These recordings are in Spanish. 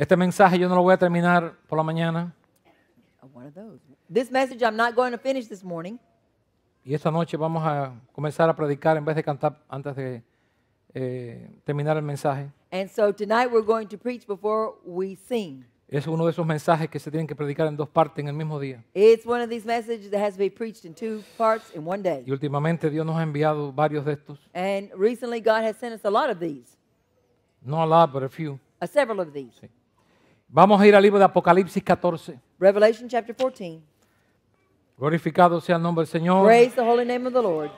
Este mensaje yo no lo voy a terminar por la mañana. This message I'm not going to finish this morning. Y esta noche vamos a comenzar a predicar en vez de cantar antes de eh, terminar el mensaje. And so tonight we're going to preach before we sing. Es uno de esos mensajes que se tienen que predicar en dos partes en el mismo día. It's one of these messages that has to be preached in two parts in one day. Y últimamente Dios nos ha enviado varios de estos. And recently God has sent us a lot of these. No a lot, but a few. A several of these. Sí. Vamos a ir al libro de Apocalipsis 14. Revelation chapter 14. Glorificado sea el nombre del Señor. Praise the holy name of the Lord.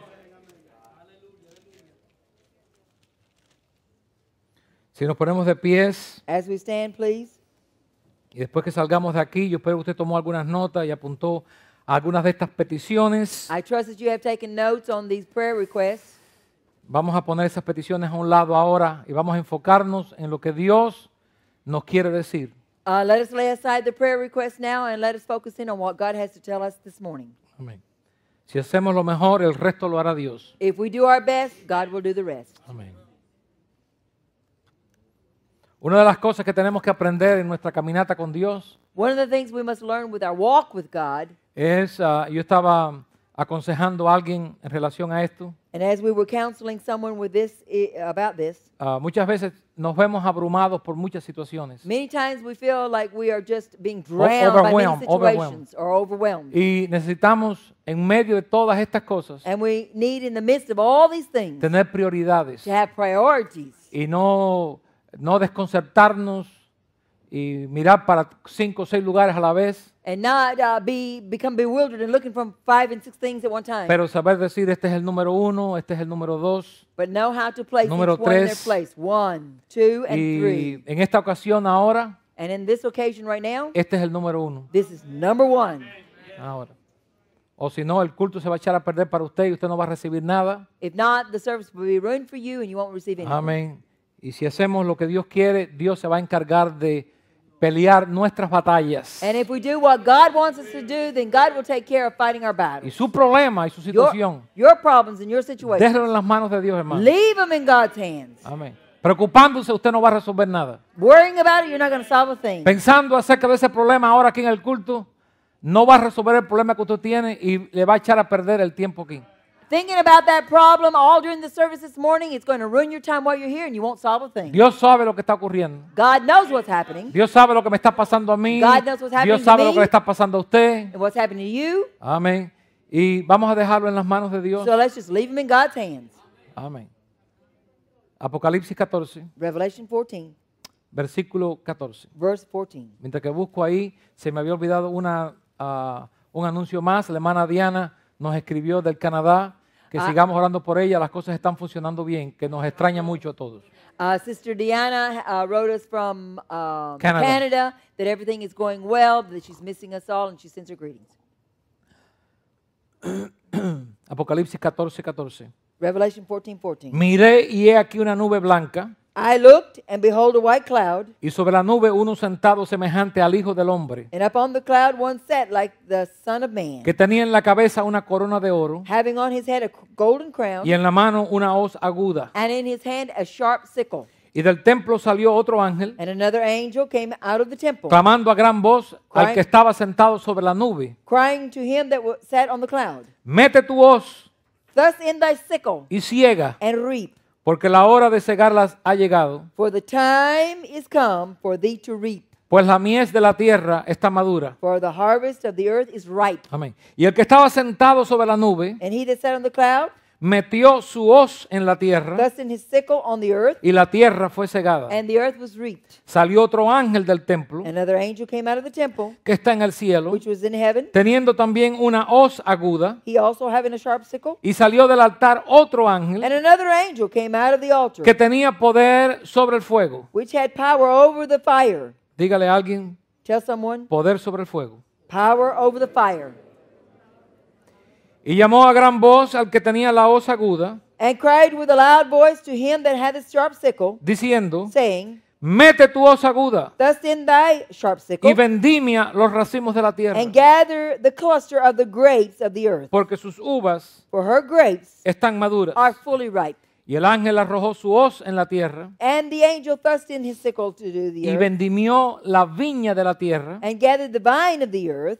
Si nos ponemos de pies. As we stand, please. Y después que salgamos de aquí, yo espero que usted tomó algunas notas y apuntó algunas de estas peticiones. I trust that you have taken notes on these prayer requests. Vamos a poner esas peticiones a un lado ahora y vamos a enfocarnos en lo que Dios nos quiere decir. Uh, let us lay aside the prayer request now and let us focus in on what God has to tell us this morning. Amén. Si hacemos lo mejor, el resto lo hará Dios. If we do our best, God will do the rest. Una de las cosas que tenemos que aprender en nuestra caminata con Dios One of the things we must learn with our walk with God es, uh, yo estaba aconsejando a alguien en relación a esto, And as we were counseling someone with this about this, ah, muchas veces nos vemos abrumados por muchas situaciones many times we feel like we are just being drowned by many situations. overwhelmed. situations or overwhelmed. y necesitamos en medio de todas estas cosas And we need in the midst of all these things tener prioridades to have priorities y no, no desconcertarnos y mirar para cinco o seis lugares a la vez. Pero saber decir este es el número uno, este es el número dos. número tres. y en esta ocasión ahora. Este es el número uno. Ahora. O si no, el culto se va a echar a perder para usted y usted no va a recibir nada. Amén. Y si hacemos lo que Dios quiere, Dios se va a encargar de pelear nuestras batallas. Y su problema y su situación. Your, problems and your situation. en las manos de Dios, hermano. Leave them in God's hands. Amén. Preocupándose, usted no va a resolver nada. Worrying about it, you're not solve Pensando acerca de ese problema ahora aquí en el culto, no va a resolver el problema que usted tiene y le va a echar a perder el tiempo aquí thinking about that problem all during the service this morning, it's going to ruin your time while you're here and you won't solve a thing. Dios sabe lo que está ocurriendo. God knows what's happening. Dios sabe lo que me está pasando a mí. God knows what's happening Dios sabe to me lo que está pasando a usted. and what's happening to you. Amén. Y vamos a dejarlo en las manos de Dios. So let's just leave him in God's hands. Amén. Apocalipsis 14, Revelation 14, versículo 14. verse 14. Mientras que busco ahí, se me había olvidado una, ah, un anuncio más. La hermana Diana nos escribió del Canadá que ah. sigamos orando por ella. Las cosas están funcionando bien, que nos extraña mucho a todos. Uh, Sister Diana uh, wrote us from um, Canada. that everything is going well, that she's missing us all, and she sends her greetings. Apocalipsis 14, 14. Revelation 14, 14. Miré y he aquí una nube blanca I looked, and behold a white cloud. Y sobre la nube uno sentado semejante al Hijo del Hombre. And upon the cloud one sat like the Son of Man. Que tenía en la cabeza una corona de oro. Having on his head a golden crown. Y en la mano una hoz aguda. And in his hand a sharp sickle. Y del templo salió otro ángel, came out of the temple, clamando a gran voz crying, al que estaba sentado sobre la nube. Crying To him that sat on the cloud, Mete tu hoz Thus in thy sickle, y ciega and reap porque la hora de cegarlas ha llegado. Pues la mies de la tierra está madura. Amén. Y el que estaba sentado sobre la nube metió su hoz en la tierra y la tierra fue cegada. Salió otro ángel del templo que está en el cielo, teniendo también una hoz aguda, y salió del altar otro ángel que tenía poder sobre el fuego. Dígale a alguien, poder sobre el fuego. Y llamó a gran voz al que tenía la hoz aguda. And cried with a loud voice to him that had the sharp sickle. Diciendo. Saying. Mete tu hoz aguda. Thus in thy sharp sickle, y vendimia los racimos de la tierra. And gather the cluster of the grapes of the earth. Porque sus uvas. For her grapes. Están maduras. Are fully ripe. Y el ángel arrojó su hoz en la tierra. And the angel thrust in his sickle to do the y vendimió la viña de la tierra. And gathered the vine of the earth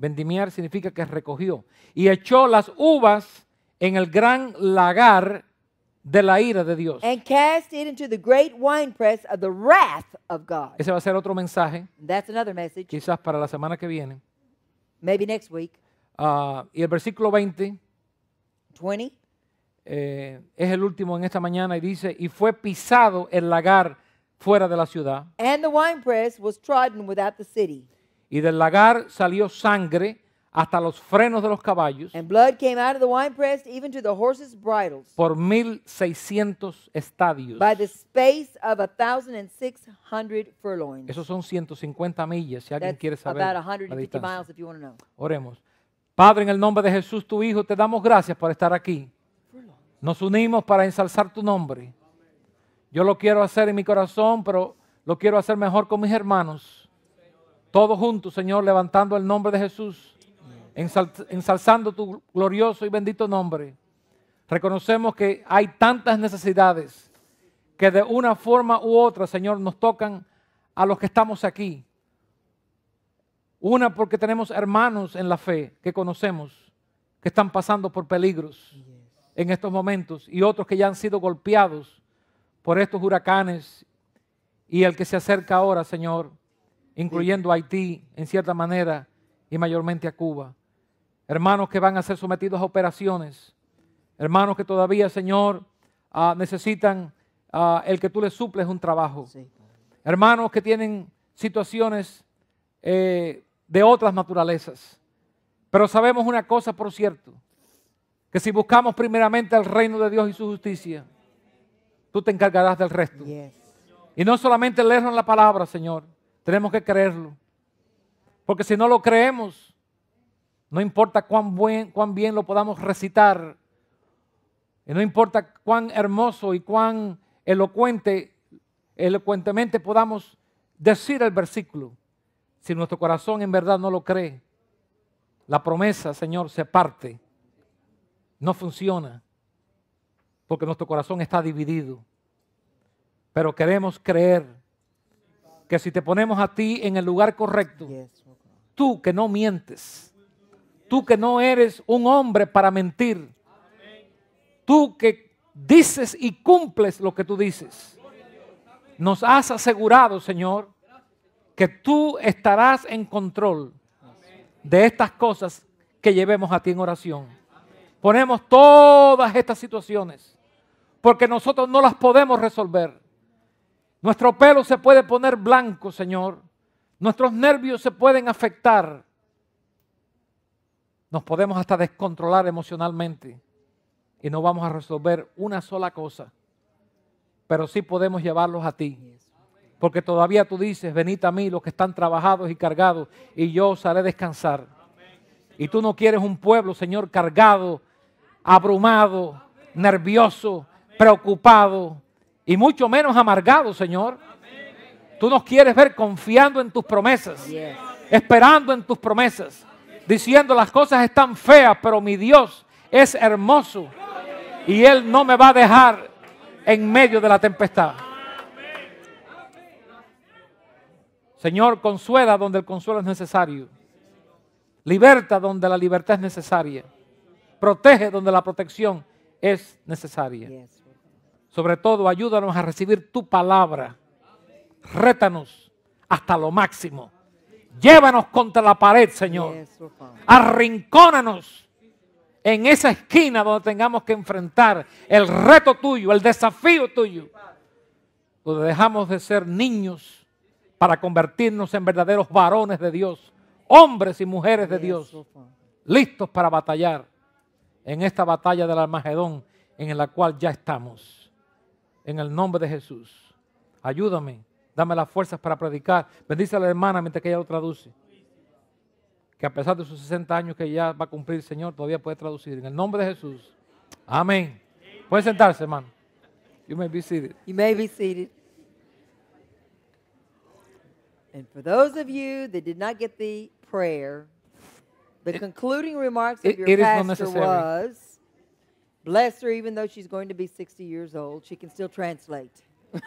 Vendimiar significa que recogió. Y echó las uvas en el gran lagar de la ira de Dios. And cast it into the great winepress of the wrath of God. Ese va a ser otro mensaje. Quizás para la semana que viene. Maybe next week. Ah, y el versículo 20. 20. Eh, es el último en esta mañana y dice, y fue pisado el lagar fuera de la ciudad. And the winepress was trodden without the city y del lagar salió sangre hasta los frenos de los caballos por blood came out por 1600 estadios. furlongs. Esos son 150 millas, si alguien quiere saber miles Oremos. Padre, en el nombre de Jesús, tu Hijo, te damos gracias por estar aquí. Nos unimos para ensalzar tu nombre. Yo lo quiero hacer en mi corazón, pero lo quiero hacer mejor con mis hermanos. Todos juntos, Señor, levantando el nombre de Jesús, ensalzando tu glorioso y bendito nombre. Reconocemos que hay tantas necesidades que de una forma u otra, Señor, nos tocan a los que estamos aquí. Una porque tenemos hermanos en la fe que conocemos, que están pasando por peligros en estos momentos y otros que ya han sido golpeados por estos huracanes y el que se acerca ahora, Señor incluyendo a Haití en cierta manera y mayormente a Cuba. Hermanos que van a ser sometidos a operaciones, hermanos que todavía, Señor, ah, necesitan ah, el que tú les suples un trabajo, hermanos que tienen situaciones eh, de otras naturalezas. Pero sabemos una cosa por cierto, que si buscamos primeramente el reino de Dios y su justicia, tú te encargarás del resto. Y no solamente en la palabra, Señor, tenemos que creerlo. Porque si no lo creemos, no importa cuán, buen, cuán bien lo podamos recitar, y no importa cuán hermoso y cuán elocuente, elocuentemente podamos decir el versículo, si nuestro corazón en verdad no lo cree, la promesa, Señor, se parte, no funciona, porque nuestro corazón está dividido. Pero queremos creer que si te ponemos a ti en el lugar correcto, tú que no mientes, tú que no eres un hombre para mentir, tú que dices y cumples lo que tú dices, nos has asegurado, Señor, que tú estarás en control de estas cosas que llevemos a ti en oración. Ponemos todas estas situaciones porque nosotros no las podemos resolver. Nuestro pelo se puede poner blanco, Señor. Nuestros nervios se pueden afectar. Nos podemos hasta descontrolar emocionalmente y no vamos a resolver una sola cosa, pero sí podemos llevarlos a ti. Porque todavía tú dices, venid a mí los que están trabajados y cargados y yo os haré descansar. Y tú no quieres un pueblo, Señor, cargado, abrumado, nervioso, preocupado, y mucho menos amargado, Señor. Tú nos quieres ver confiando en tus promesas, esperando en tus promesas, diciendo las cosas están feas, pero mi Dios es hermoso y Él no me va a dejar en medio de la tempestad. Señor, consuela donde el consuelo es necesario. Liberta donde la libertad es necesaria. Protege donde la protección es necesaria. Sobre todo, ayúdanos a recibir tu palabra. Rétanos hasta lo máximo. Llévanos contra la pared, Señor. arrincónanos en esa esquina donde tengamos que enfrentar el reto tuyo, el desafío tuyo. Donde dejamos de ser niños para convertirnos en verdaderos varones de Dios, hombres y mujeres de Dios, listos para batallar en esta batalla del Armagedón en la cual ya estamos en el nombre de Jesús. Ayúdame, dame las fuerzas para predicar. Bendice a la hermana mientras que ella lo traduce. Que a pesar de sus 60 años que ya va a cumplir, Señor, todavía puede traducir. En el nombre de Jesús. Amén. puede sentarse, hermano. You may be seated. You may be seated. And for those of you that did not get the prayer, the concluding remarks of your was Bless her, even though she's going to be 60 years old, she can still translate.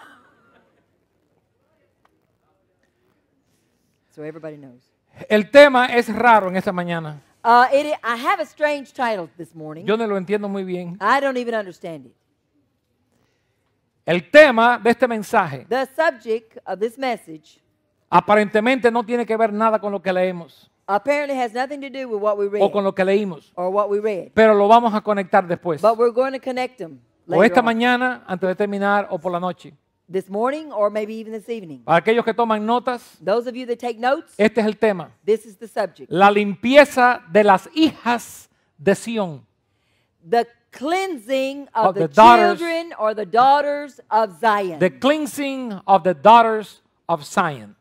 so everybody knows. El tema es raro en esta mañana. Uh, it, I have a strange title this morning. Yo no lo entiendo muy bien. I don't even understand it. El tema de este mensaje The subject of this message aparentemente no tiene que ver nada con lo que leemos. Apparently has nothing to do with what we read. O con lo que leímos. Or what we read. Pero lo vamos a conectar después. But we're going to connect them o esta on. mañana antes de terminar o por la noche. This morning or maybe even this evening. Para aquellos que toman notas, Those of you that take notes, este es el tema. This is the subject. La limpieza de las hijas de Sion. The cleansing of, of the, the children or the daughters of Zion. The cleansing of the daughters of Zion.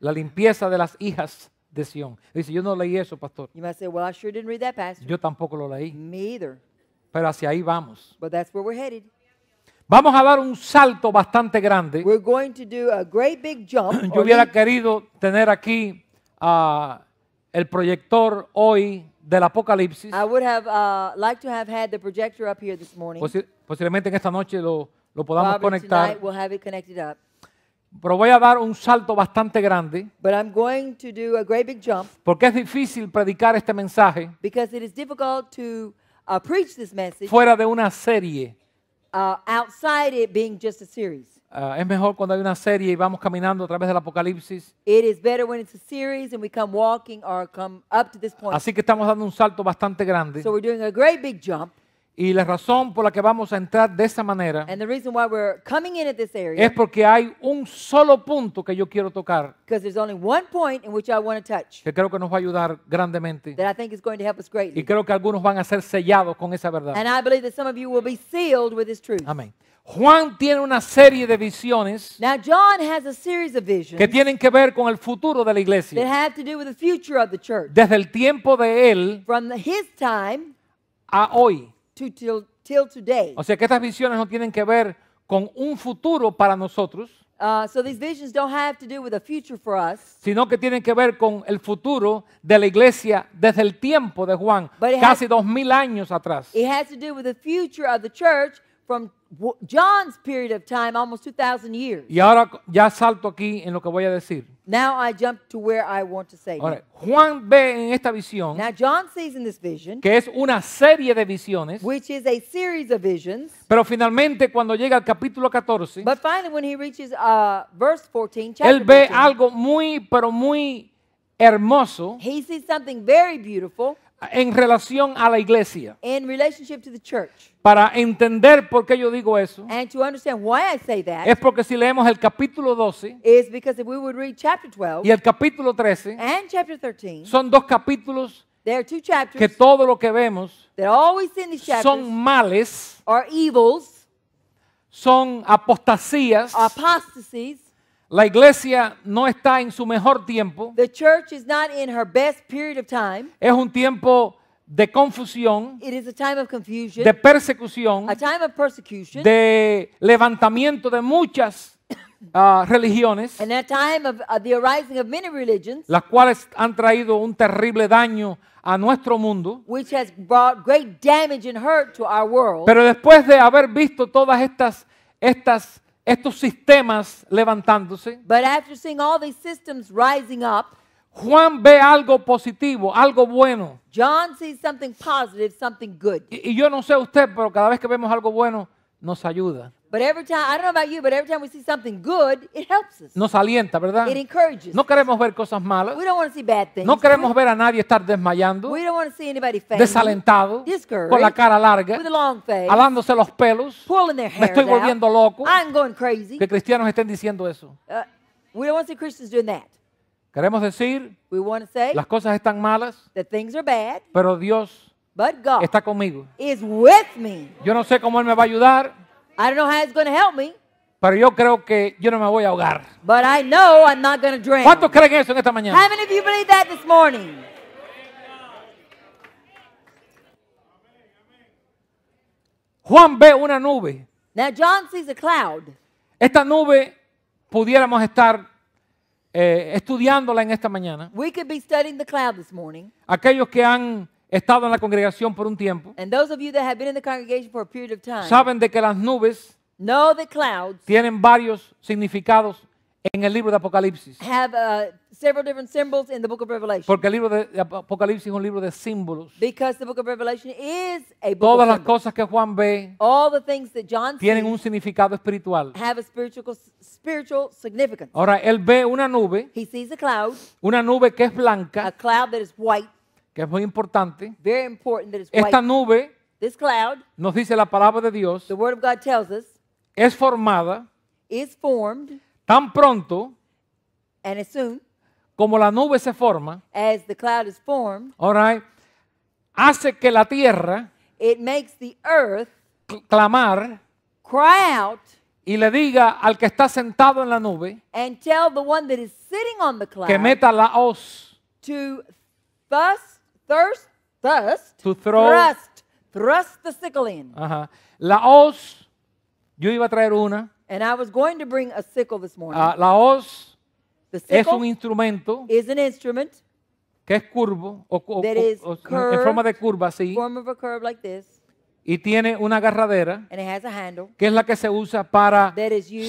La limpieza de las hijas de Dice, yo no leí eso, pastor. Yo tampoco lo leí, pero hacia ahí vamos. Vamos a dar un salto bastante grande. Yo hubiera querido tener aquí ah, el proyector hoy del Apocalipsis. posiblemente en esta noche lo, lo podamos conectar. Pero voy a dar un salto bastante grande. But I'm going to do a great big jump Porque es difícil predicar este mensaje because it is difficult to uh, preach this message fuera de una serie. uh, outside it being just a series. Ah, es mejor cuando hay una serie y vamos caminando a través del Apocalipsis. It is better when it's a series and we come walking or come up to this point. Así que estamos dando un salto bastante grande. so we're doing a great big jump. Y la razón por la que vamos a entrar de esa manera es porque hay un solo punto que yo quiero tocar que creo que nos va a ayudar grandemente. Y creo que algunos van a ser sellados con esa verdad. Amén. Juan tiene una serie de visiones que tienen que ver con el futuro de la iglesia. Desde el tiempo de él a hoy. O sea que estas visiones no tienen que ver con un futuro para nosotros, sino que tienen que ver con el futuro de la iglesia desde el tiempo de Juan, casi dos mil años atrás from John's period of time, almost 2,000 years. Y ahora ya salto aquí en lo que voy a decir. Now I jump to where I want to say. Ahora, Juan ve en esta visión Now John sees in this vision, que es una serie de visiones, which is a series of visions. Pero finalmente cuando llega al capítulo 14, but finally when he reaches uh, verse 14, chapter él ve 14, algo muy pero muy hermoso. He sees something very beautiful en relación a la iglesia. In relationship to the church. Para entender por qué yo digo eso, es porque si leemos el capítulo 12 y el capítulo 13, son dos capítulos que todo lo que vemos son males, son apostasías, la iglesia no está en su mejor tiempo. Es un tiempo de confusión, de persecución, de levantamiento de muchas ah, religiones, uh, las cuales han traído un terrible daño a nuestro mundo. Pero después de haber visto todas estas estas estos sistemas levantándose, Juan ve algo positivo, algo bueno. John sees something positive, something good. Y, y, yo no sé usted, pero cada vez que vemos algo bueno, nos ayuda. But every time, I don't know about you, but every time we see something good, it helps us. Nos alienta, ¿verdad? It encourages. No queremos ver cosas malas. We don't want to see bad things. No queremos ver a nadie estar desmayando. We don't want to see anybody faint. Desalentado. Discouraged. Con la cara larga. With a long face. Alándose los pelos. Pulling their hair Me estoy volviendo out. loco. I'm going crazy. Que cristianos estén diciendo eso. Uh, we don't want to see Christians doing that. Queremos decir, las cosas están malas, pero Dios está conmigo. Yo no sé cómo Él me va a ayudar, pero yo creo que yo no me voy a ahogar. ¿Cuántos creen eso en esta mañana? Juan ve una nube. Esta nube pudiéramos estar eh, estudiándola en esta mañana. Aquellos que han estado en la congregación por un tiempo saben de que las nubes tienen varios significados en el libro de Apocalipsis. Have uh, several different symbols in the book of Revelation. Porque el libro de Apocalipsis es un libro de símbolos. Because the book of Revelation is a book Todas of las cosas que Juan ve All the things that John tienen un significado espiritual. Have a spiritual, spiritual significance. Ahora, él ve una nube, He sees a cloud, una nube que es blanca, a cloud that is white, que es muy importante. Very important that it's white. Esta nube This cloud, nos dice la palabra de Dios, the word of God tells us, es formada is formed Tan pronto and as soon como la nube se forma, as the cloud is formed, all right, hace que la tierra it makes the earth clamar cry out, y le diga al que está sentado en la nube and tell the one that is sitting on the cloud, que meta la hoz to thrust, thirst, thrust, to throw, thrust, thrust the sickle in. Ajá. La hoz, yo iba a traer una. And I was going to bring a sickle this morning. Ah, la hoz es un instrumento que es curvo en forma de curva así y tiene una agarradera que es la que se usa para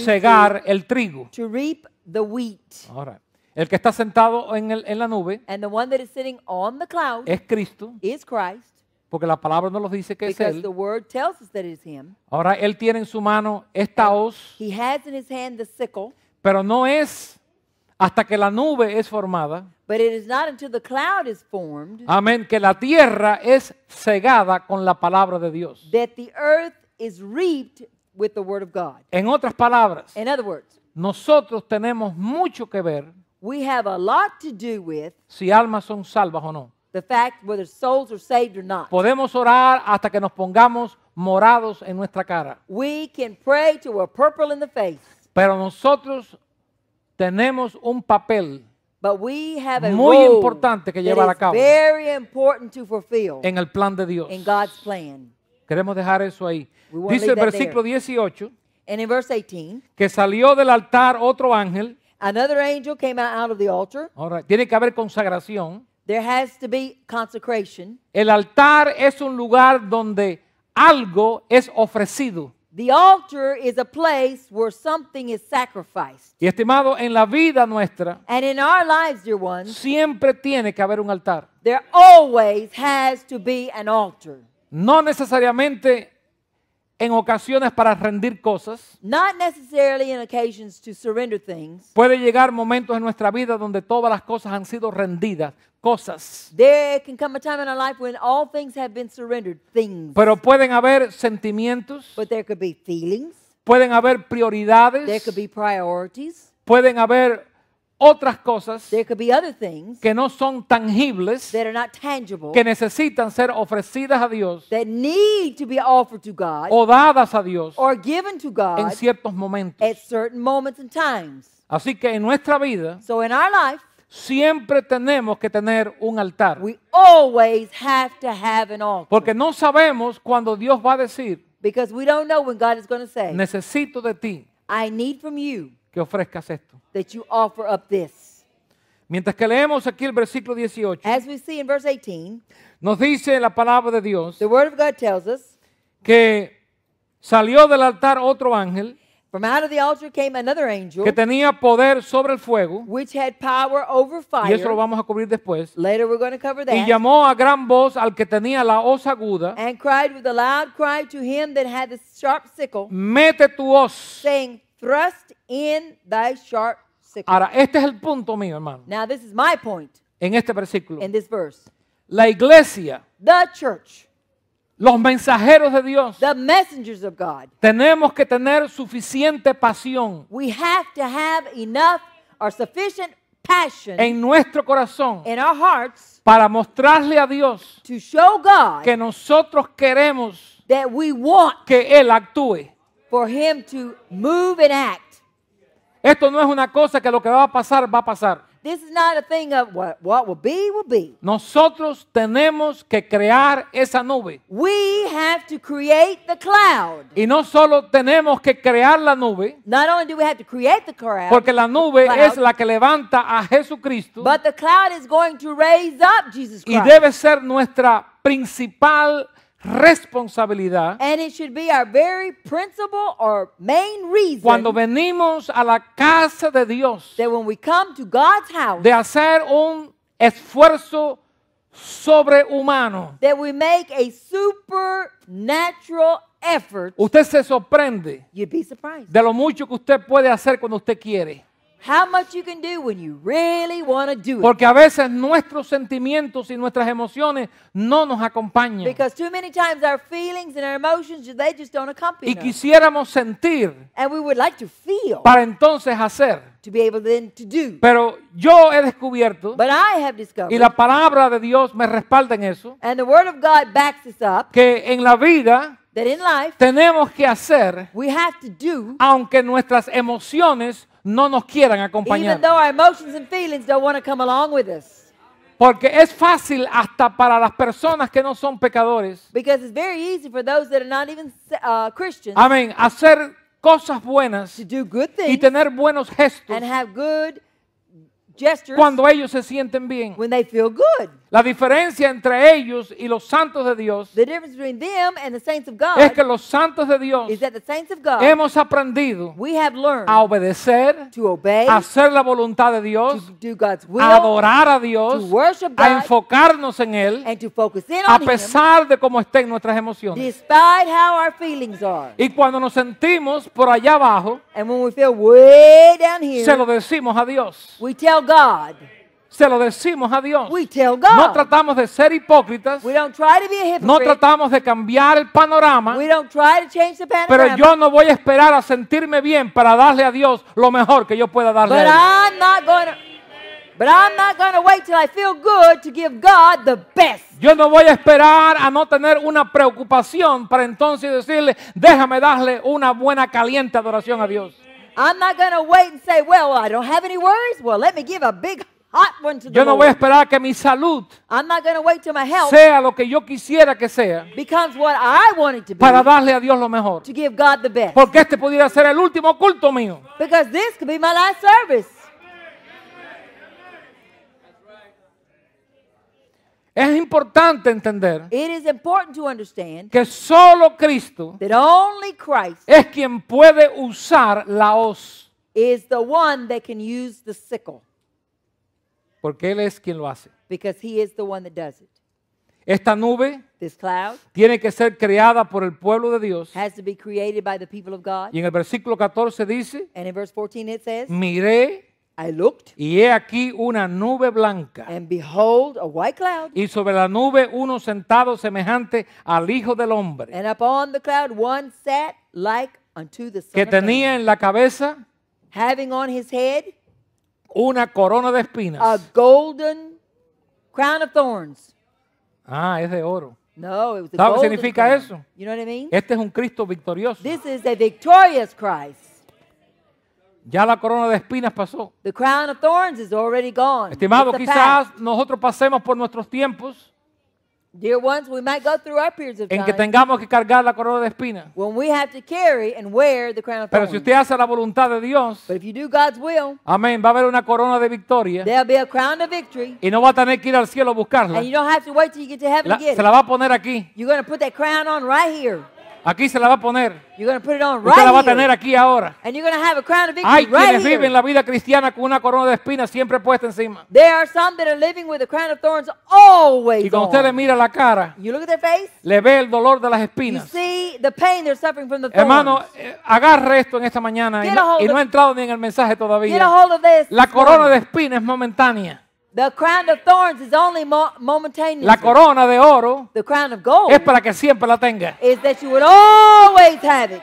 cegar el trigo. el que está sentado en, la nube es Cristo, porque la palabra nos dice que es él. Ahora él tiene en su mano esta hoz, pero no es hasta que la nube es formada. Amén, que la tierra es cegada con la palabra de Dios. En otras palabras, nosotros tenemos mucho que ver si almas son salvas o no. Podemos orar hasta que nos pongamos morados en nuestra cara. We can pray purple in the face. Pero nosotros tenemos un papel muy importante que llevar a cabo en el plan de Dios. In God's plan. Queremos dejar eso ahí. Dice el versículo 18, que salió del altar otro ángel. Another angel came out of the altar. tiene que haber consagración. There has to be consecration. El altar es un lugar donde algo es ofrecido. The altar is a place where something is sacrificed. Y estimado, en la vida nuestra And in our lives, dear ones, siempre tiene que haber un altar. there always has to be an altar. No necesariamente en ocasiones para rendir cosas. Puede llegar momentos en nuestra vida donde todas las cosas han sido rendidas, cosas. Pero pueden haber sentimientos. Pueden haber prioridades. Pueden haber otras cosas que no son tangibles, que necesitan ser ofrecidas a Dios o dadas a Dios en ciertos momentos. Así que en nuestra vida siempre tenemos que tener un altar. Porque no sabemos cuando Dios va a decir, Necesito de ti que ofrezcas esto. that you offer up this. Mientras que leemos aquí el versículo 18, As we see in verse 18, nos dice la palabra de Dios the word of God tells us que salió del altar otro ángel from out of the altar came another angel que tenía poder sobre el fuego, which had power over fire. y eso lo vamos a cubrir después, Later we're going to cover that. y llamó a gran voz al que tenía la hoz aguda, And cried with a loud cry to him that had the sharp sickle, mete tu hoz saying, Thrust in thy sharp sickle. Ahora, este es el punto mío, hermano. Now this is my point En este versículo. in this verse. La iglesia, The church, los mensajeros de Dios, the messengers of God, tenemos que tener suficiente pasión we have to have enough or sufficient passion en nuestro corazón in our hearts para mostrarle a Dios to show God que nosotros queremos that we want que Él actúe. for him to move and act. Esto no es una cosa que lo que va a pasar, va a pasar. Nosotros tenemos que crear esa nube. Y no solo tenemos que crear la nube. Porque la nube es la que levanta a Jesucristo. Y debe ser nuestra principal responsabilidad. And it should be our very principal or main reason cuando venimos a la casa de Dios, when we come to God's house, de hacer un esfuerzo sobrehumano. we make a supernatural effort. Usted se sorprende de lo mucho que usted puede hacer cuando usted quiere. Porque a veces nuestros sentimientos y nuestras emociones no nos acompañan. y quisiéramos sentir para entonces hacer. Pero yo he descubierto y la palabra de Dios me respalda en eso que en la vida tenemos que hacer aunque nuestras emociones no nos quieran acompañar. Porque es fácil hasta para las personas que no son pecadores. Amén. Hacer cosas buenas y tener buenos gestos cuando ellos se sienten bien. La diferencia entre ellos y los santos de Dios es que los santos de Dios hemos aprendido a obedecer, a hacer la voluntad de Dios, a adorar a Dios, a enfocarnos en Él, a pesar de cómo estén nuestras emociones. Y cuando nos sentimos por allá abajo, se lo decimos a Dios se lo decimos a Dios. No tratamos de ser hipócritas. no tratamos de cambiar el panorama. Pero yo no voy a esperar a sentirme bien para darle a Dios lo mejor que yo pueda darle a Yo no voy a esperar a no tener una preocupación para entonces decirle, déjame darle una buena caliente adoración a Dios. big yo no voy a esperar que mi salud sea lo que yo quisiera que sea para darle a Dios lo mejor. Porque este pudiera ser el último culto mío. Es importante entender que solo Cristo es quien puede usar la hoz. one porque Él es quien lo hace. Esta nube tiene que ser creada por el pueblo de Dios. Y en el versículo 14 dice, miré y he aquí una nube blanca. Y sobre la nube uno sentado semejante al Hijo del Hombre, que tenía en la cabeza on his head una corona de espinas. A golden crown of thorns. Ah, es de oro. No, significa eso? Este es un Cristo victorioso. This is a victorious Christ. Ya la corona de espinas pasó. The crown of thorns is already gone. Estimado, quizás nosotros pasemos por nuestros tiempos Dear ones, we might go through our periods of en que tengamos que cargar la corona de espinas. when we have to carry and wear the crown of Pero si usted hace la voluntad de Dios, But if you do God's will, amén, va a haber una corona de victoria there'll be a crown of victory, y no va a tener que ir al cielo a buscarla. and you don't have to wait till you get to heaven La- to get se la va a poner aquí. You're going to put that crown on right here. Aquí se la va a poner. Usted la va a tener aquí ahora. And you're have Hay quienes la vida cristiana con una corona de espinas siempre puesta encima. There are living with a crown of thorns always y cuando usted le mira la cara, le ve el dolor de las espinas. Hermano, agarre esto en esta mañana y no, ha entrado ni en el mensaje todavía. la corona de espinas es momentánea. The crown of thorns is only momentaneous. La corona de oro The crown of gold es para que siempre la tenga. Is that you would always have it.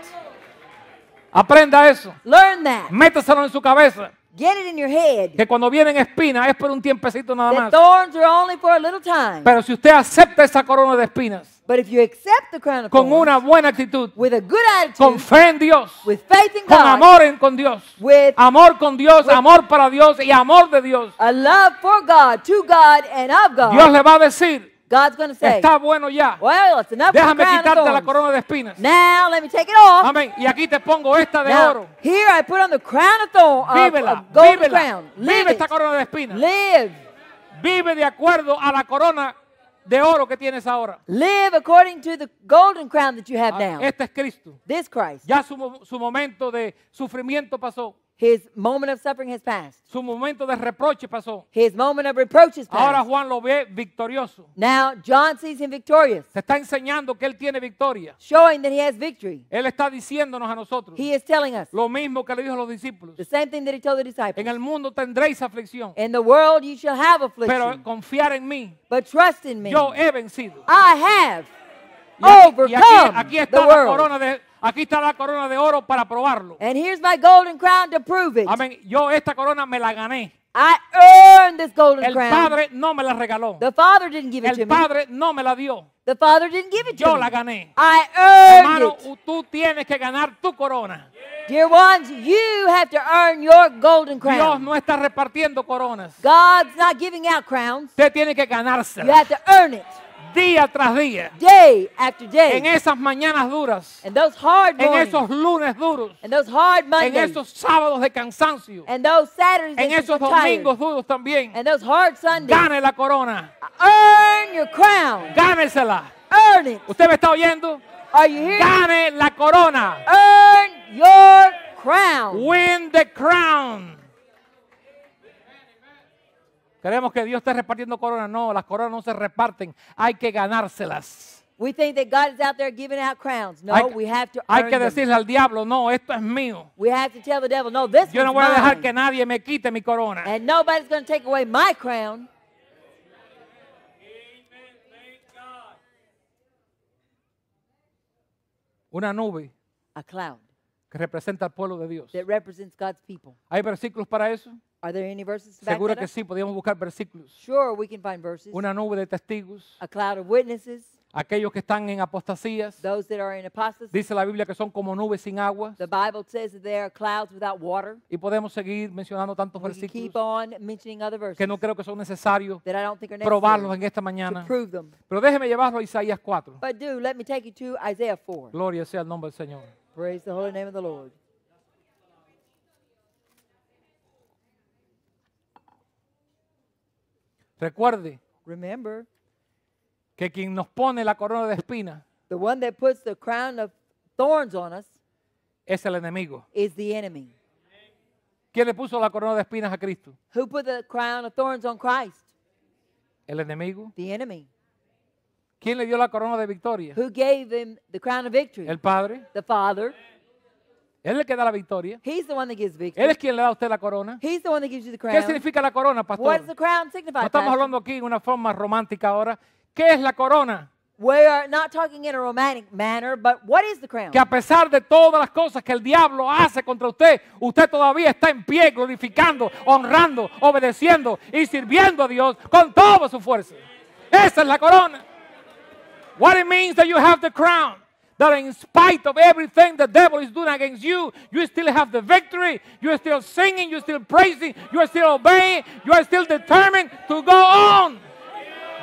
Aprenda eso. Learn that. Métaselo en su cabeza. Get it in your head. Que cuando vienen espinas es por un tiempecito nada más. Thorns are only for a little time. Pero si usted acepta esa corona de espinas But if you accept the crown of con una buena actitud, with a good attitude, con fe en Dios, with faith in con God, amor en, con Dios, with, amor con Dios, with, amor para Dios y amor de Dios, a love for God, to God and of God, Dios le va a decir, God's going to say, está bueno ya. Well, it's enough Déjame quitarte la corona de espinas. Now let me take it off. Amén. Y aquí te pongo esta de oro. Here I put on the crown of thorns. Vívela, vívela. Vive esta corona de espinas. Live. Vive de acuerdo a la corona de oro que tienes ahora. Live according to the golden crown that you have ah, now. Este es Cristo. This Christ. Ya su, su momento de sufrimiento pasó. His moment of suffering has passed. Su momento de reproche pasó. His moment of reproach has passed. Ahora Juan lo ve victorioso. Now John sees him victorious. Se está enseñando que él tiene victoria. Showing that he has victory. Él está diciéndonos a nosotros. He is telling us. Lo mismo que le dijo a los discípulos. The same thing that he told the disciples. En el mundo tendréis aflicción. In the world you shall have affliction. Pero confiar en mí. But trust in me. Yo he vencido. I have overcome aquí, está the world. la corona de Aquí está la corona de oro para probarlo. And Yo esta corona me la gané. El Padre no me la regaló. El Padre no me la dio. Yo la gané. I Hermano, tú tienes que ganar tu corona. Dear ones, you have to earn your golden crown. Dios no está repartiendo coronas. God's not giving out crowns. Usted tiene que ganársela. You have to earn it día tras día. Day after day. En esas mañanas duras. And those hard en esos lunes duros. And those hard Mondays. En esos sábados de cansancio. And those Saturdays en esos domingos duros también. And those hard Sundays. Gane la corona. Earn your crown. Gánesela. Earn it. ¿Usted me está oyendo? Are you here? Gane la corona. Earn your crown. Win the crown. Creemos que Dios está repartiendo coronas. No, las coronas no se reparten. Hay que ganárselas. We think that God is out there giving out crowns. No, we have to hay que decirle them. al diablo, no, esto es mío. We have to tell the devil, no, this Yo no voy mine. a dejar que nadie me quite mi corona. And nobody's going to take away my crown. Amen. God. Una nube. A cloud. Que representa al pueblo de Dios. That represents God's people. ¿Hay versículos para eso? Seguro que sí, podíamos buscar versículos. Sure, we can find Una nube de testigos, A cloud of witnesses, aquellos que están en apostasías. Dice la Biblia que son como nubes sin agua. Y podemos seguir mencionando tantos versículos que no creo que son necesarios probarlos en esta mañana. Pero déjeme llevarlo a Isaías 4. Gloria sea el nombre del Señor. Praise the holy name of the Lord. Recuerde Remember, que quien nos pone la corona de espinas the one that puts the crown of thorns on us es el enemigo. is the enemy. ¿Quién le puso la corona de espinas a Cristo? Who put the crown of thorns on Christ? ¿El enemigo? The enemy. ¿Quién le dio la corona de victoria? Who gave him the crown of victory? ¿El Padre? The Father. Él es el que da la victoria. Él es quien le da a usted la corona. ¿Qué significa la corona, pastor? no estamos hablando aquí en una forma romántica ahora. ¿Qué es la corona? Que a pesar de todas las cosas que el diablo hace contra usted, usted todavía está en pie glorificando, honrando, obedeciendo y sirviendo a Dios con toda su fuerza. Esa es la corona. What it means that you have the crown. that in spite of everything the devil is doing against you, you still have the victory. You are still singing, you are still praising, you are still obeying, you are still determined to go on.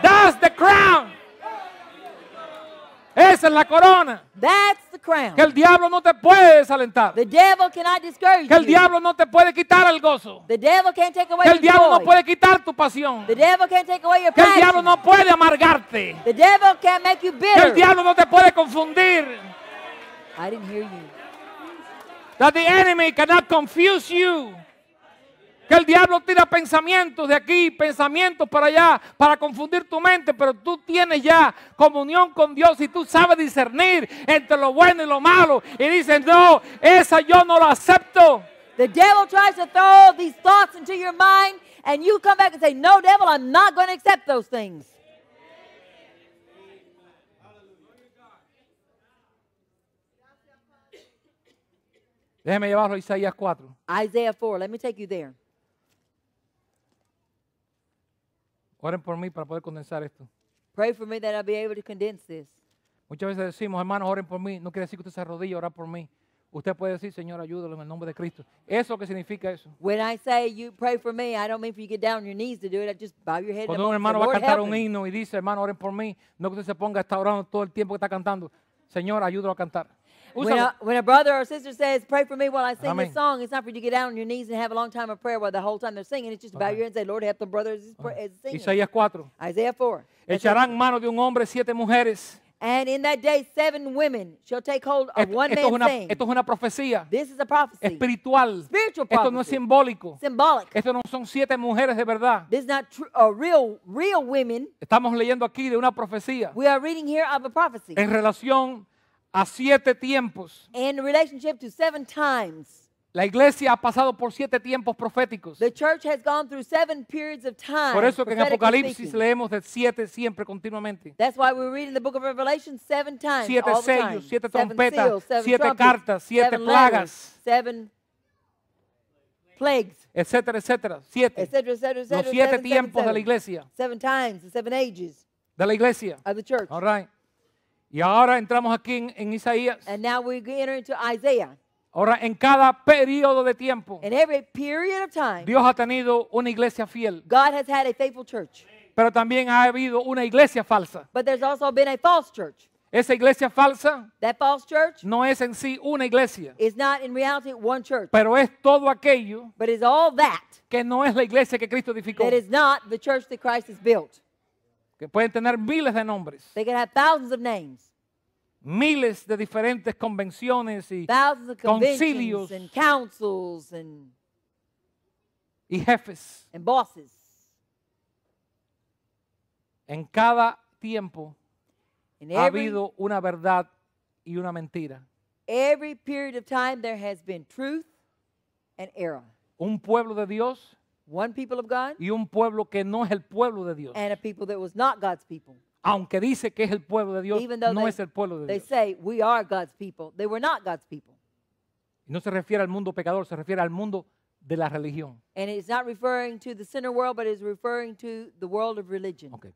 That's the crown. Esa es la corona. That's the crown. Que el diablo no te puede desalentar. The devil cannot discourage que el diablo no te puede quitar el gozo. The devil can't take away que el diablo joy. no puede quitar tu pasión. The devil can't take away your que el diablo no puede amargarte. The devil can't make you bitter. Que el diablo no te puede confundir. I didn't hear you. That the enemy cannot confuse you. Que el diablo tira pensamientos de aquí, pensamientos para allá, para confundir tu mente, pero tú tienes ya comunión con Dios y tú sabes discernir entre lo bueno y lo malo. Y dices, no, esa yo no la acepto. The devil tries to throw these thoughts into your mind, and you come back and say, no, devil, I'm not going to accept those things. Déjeme llevarlo a Isaías 4. Isaiah 4, let me take you there. Oren por mí para poder condensar esto. Muchas veces decimos, hermano, oren por mí. No quiere decir que usted se arrodille a por mí. Usted puede decir, Señor, ayúdalo en el nombre de Cristo. ¿Eso qué significa eso? Cuando un hermano va a cantar un himno y dice, hermano, oren por mí, no que usted se ponga a estar orando todo el tiempo que está cantando. Señor, ayúdalo a cantar. When a, when a brother or sister says, Pray for me while I sing Amén. this song, it's not for you to get down on your knees and have a long time of prayer while the whole time they're singing. It's just about your and say, Lord, help the brothers." as he's Isaías 4. Isaiah 4. Echarán mano de un hombre siete mujeres. And in that day, seven women shall take hold of Esto, one esto es una, thing. esto es una profecía This is a prophecy, espiritual. Spiritual Esto no es simbólico. symbolic. Esto no son siete mujeres de verdad. This is not true, real, real women. Estamos leyendo aquí de una profecía We are reading here of a prophecy en relación a siete tiempos. In relationship to seven times. La iglesia ha pasado por siete tiempos proféticos. The church has gone through seven periods of time. Por eso que en Apocalipsis speaking. leemos de siete siempre continuamente. That's why we read in the book of Revelation seven times. Siete all sellos, the time. siete trompetas, siete trumpets, cartas, siete plagas. Letters, plagues, etcétera, etcétera, siete. Los siete seven, tiempos seven, seven. de la iglesia. Seven times, the seven ages. De la iglesia. Of the church. All right. Y ahora entramos aquí en, Isaías. Ahora, en cada periodo de tiempo, Dios ha tenido una iglesia fiel. Pero también ha habido una iglesia falsa. Esa iglesia falsa no es en sí una iglesia, pero es todo aquello que no es la iglesia que Cristo edificó pueden tener miles de nombres. Miles de diferentes convenciones y concilios y jefes. bosses. En cada tiempo ha habido una verdad y una mentira. Un pueblo de Dios One people of God, y un pueblo que no es el pueblo de Dios. and a people that was not God's people. Aunque dice que es el pueblo de Dios, Even though no they, es el pueblo de they Dios. say we are God's people, they were not God's people. Y no se refiere al mundo pecador, se refiere al mundo de la religión. And it's not referring to the sinner world, but it's referring to the world of religion. okay.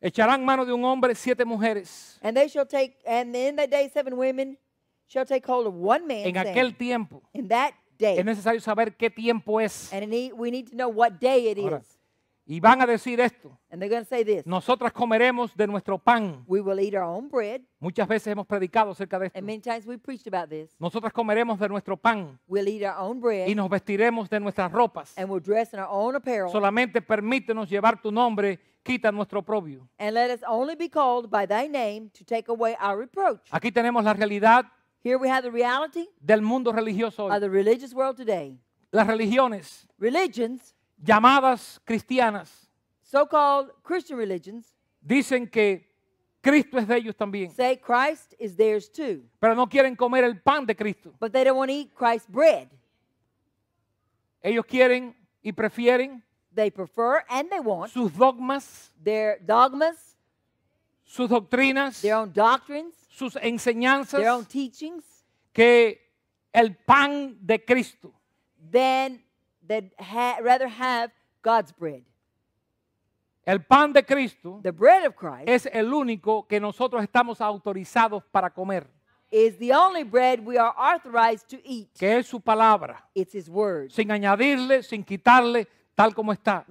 Echarán mano de un hombre siete mujeres. And they shall take, and in that day seven women shall take hold of one man. En saying, aquel tiempo, in that es necesario saber qué tiempo es. Y van a decir esto. Nosotras comeremos de nuestro pan. Muchas veces hemos predicado acerca de esto. Nosotras comeremos de nuestro pan. Y nos vestiremos de nuestras ropas. Solamente permítenos llevar tu nombre quita nuestro propio. Aquí tenemos la realidad Here we have the reality del mundo religioso. Of the religious world today. Las religiones religions, llamadas cristianas so-called Christian religions, dicen que Cristo es de ellos también. Say Christ is theirs too. Pero no quieren comer el pan de Cristo. But they don't want to eat Christ's bread. Ellos quieren y prefieren they prefer and they want sus dogmas, their dogmas, sus doctrinas, their own doctrines, sus enseñanzas, their own teachings, que el pan de Cristo. then that ha rather have God's bread. El pan de Cristo The bread of Christ es el único que nosotros estamos autorizados para comer, is the only bread we are authorized to eat. que es su palabra, It's His word. sin añadirle, sin quitarle, tal como está.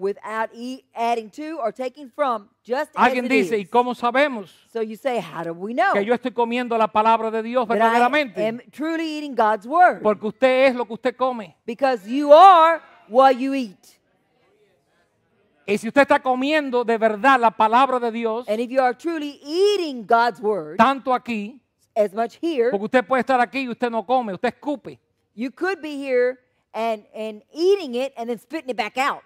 Alguien dice, ¿y cómo sabemos? Que yo estoy comiendo la palabra de Dios verdaderamente. Porque usted es lo que usted come. Y si usted está comiendo de verdad la palabra de Dios, tanto aquí, porque usted puede estar aquí y usted no come, usted escupe. You could be here and, and eating it and then spitting it back out.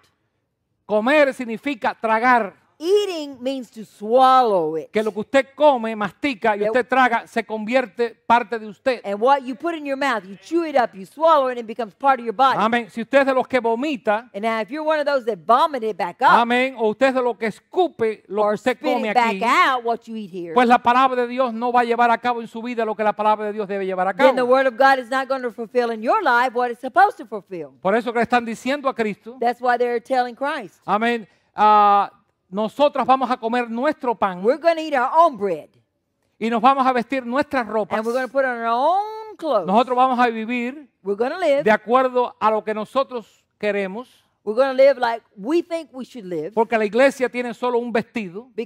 Comer significa tragar. Eating means to swallow it. Que lo que usted come, mastica y usted traga se convierte parte de usted. And what you put in your mouth, you chew it up, you swallow it and it becomes part of your body. Amén. Si usted es de los que vomita, and now if you're one of those that vomit it back up. Amén. O usted es de los que escupe lo que usted come aquí. Back out what you eat here. Pues la palabra de Dios no va a llevar a cabo en su vida lo que la palabra de Dios debe llevar a cabo. Then the word of God is not going to fulfill in your life what it's supposed to fulfill. Por eso que le están diciendo a Cristo. That's why they're telling Christ. Amén. Uh, nosotros vamos a comer nuestro pan. Y nos vamos a vestir nuestras ropas. Nosotros vamos a vivir de acuerdo a lo que nosotros queremos. Porque la iglesia tiene solo un vestido. Y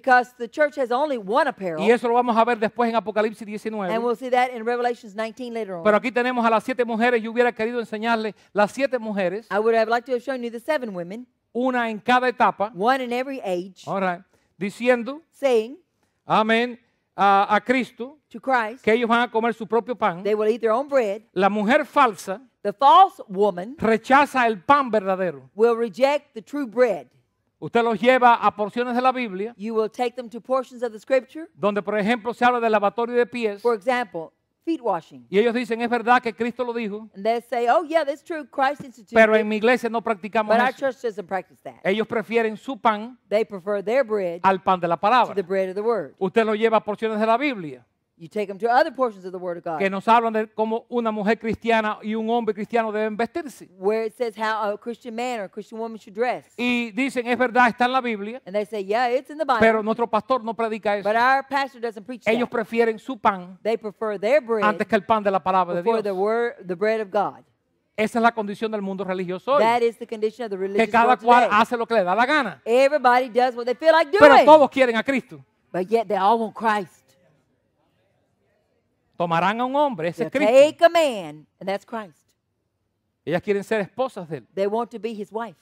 eso lo vamos a ver después en Apocalipsis 19. Pero aquí tenemos a las siete mujeres. Yo hubiera querido enseñarles las siete mujeres. I una en cada etapa. every All right. Diciendo, amén, a, Cristo, que ellos van a comer su propio pan. La mujer falsa, woman, rechaza el pan verdadero. Usted los lleva a porciones de la Biblia. Donde, por ejemplo, se habla del lavatorio de pies. For example, washing. Y ellos dicen, es verdad que Cristo lo dijo. Oh, pero en mi iglesia no practicamos eso. Ellos prefieren su pan al pan de la palabra. Usted lo lleva a porciones de la Biblia. You take them to other portions of the Word of God. Que nos hablan de cómo una mujer cristiana y un hombre cristiano deben vestirse. Where it says how a Christian man or a Christian woman should dress. Y dicen, es verdad, está en la Biblia. And they say, yeah, it's in the Bible. Pero nuestro pastor no predica eso. But our pastor doesn't preach Ellos prefieren su pan they prefer their bread antes que el pan de la palabra de Dios. The word, the bread of God. Esa es la condición del mundo religioso hoy. That is the condition of the religious que cada cual hace lo que le da la gana. Everybody does what they feel like doing. Pero todos quieren a Cristo. But yet they all want Christ. Tomarán a un hombre, ese es Cristo. Take and that's Christ. Ellas quieren ser esposas de él. They want to be his wife.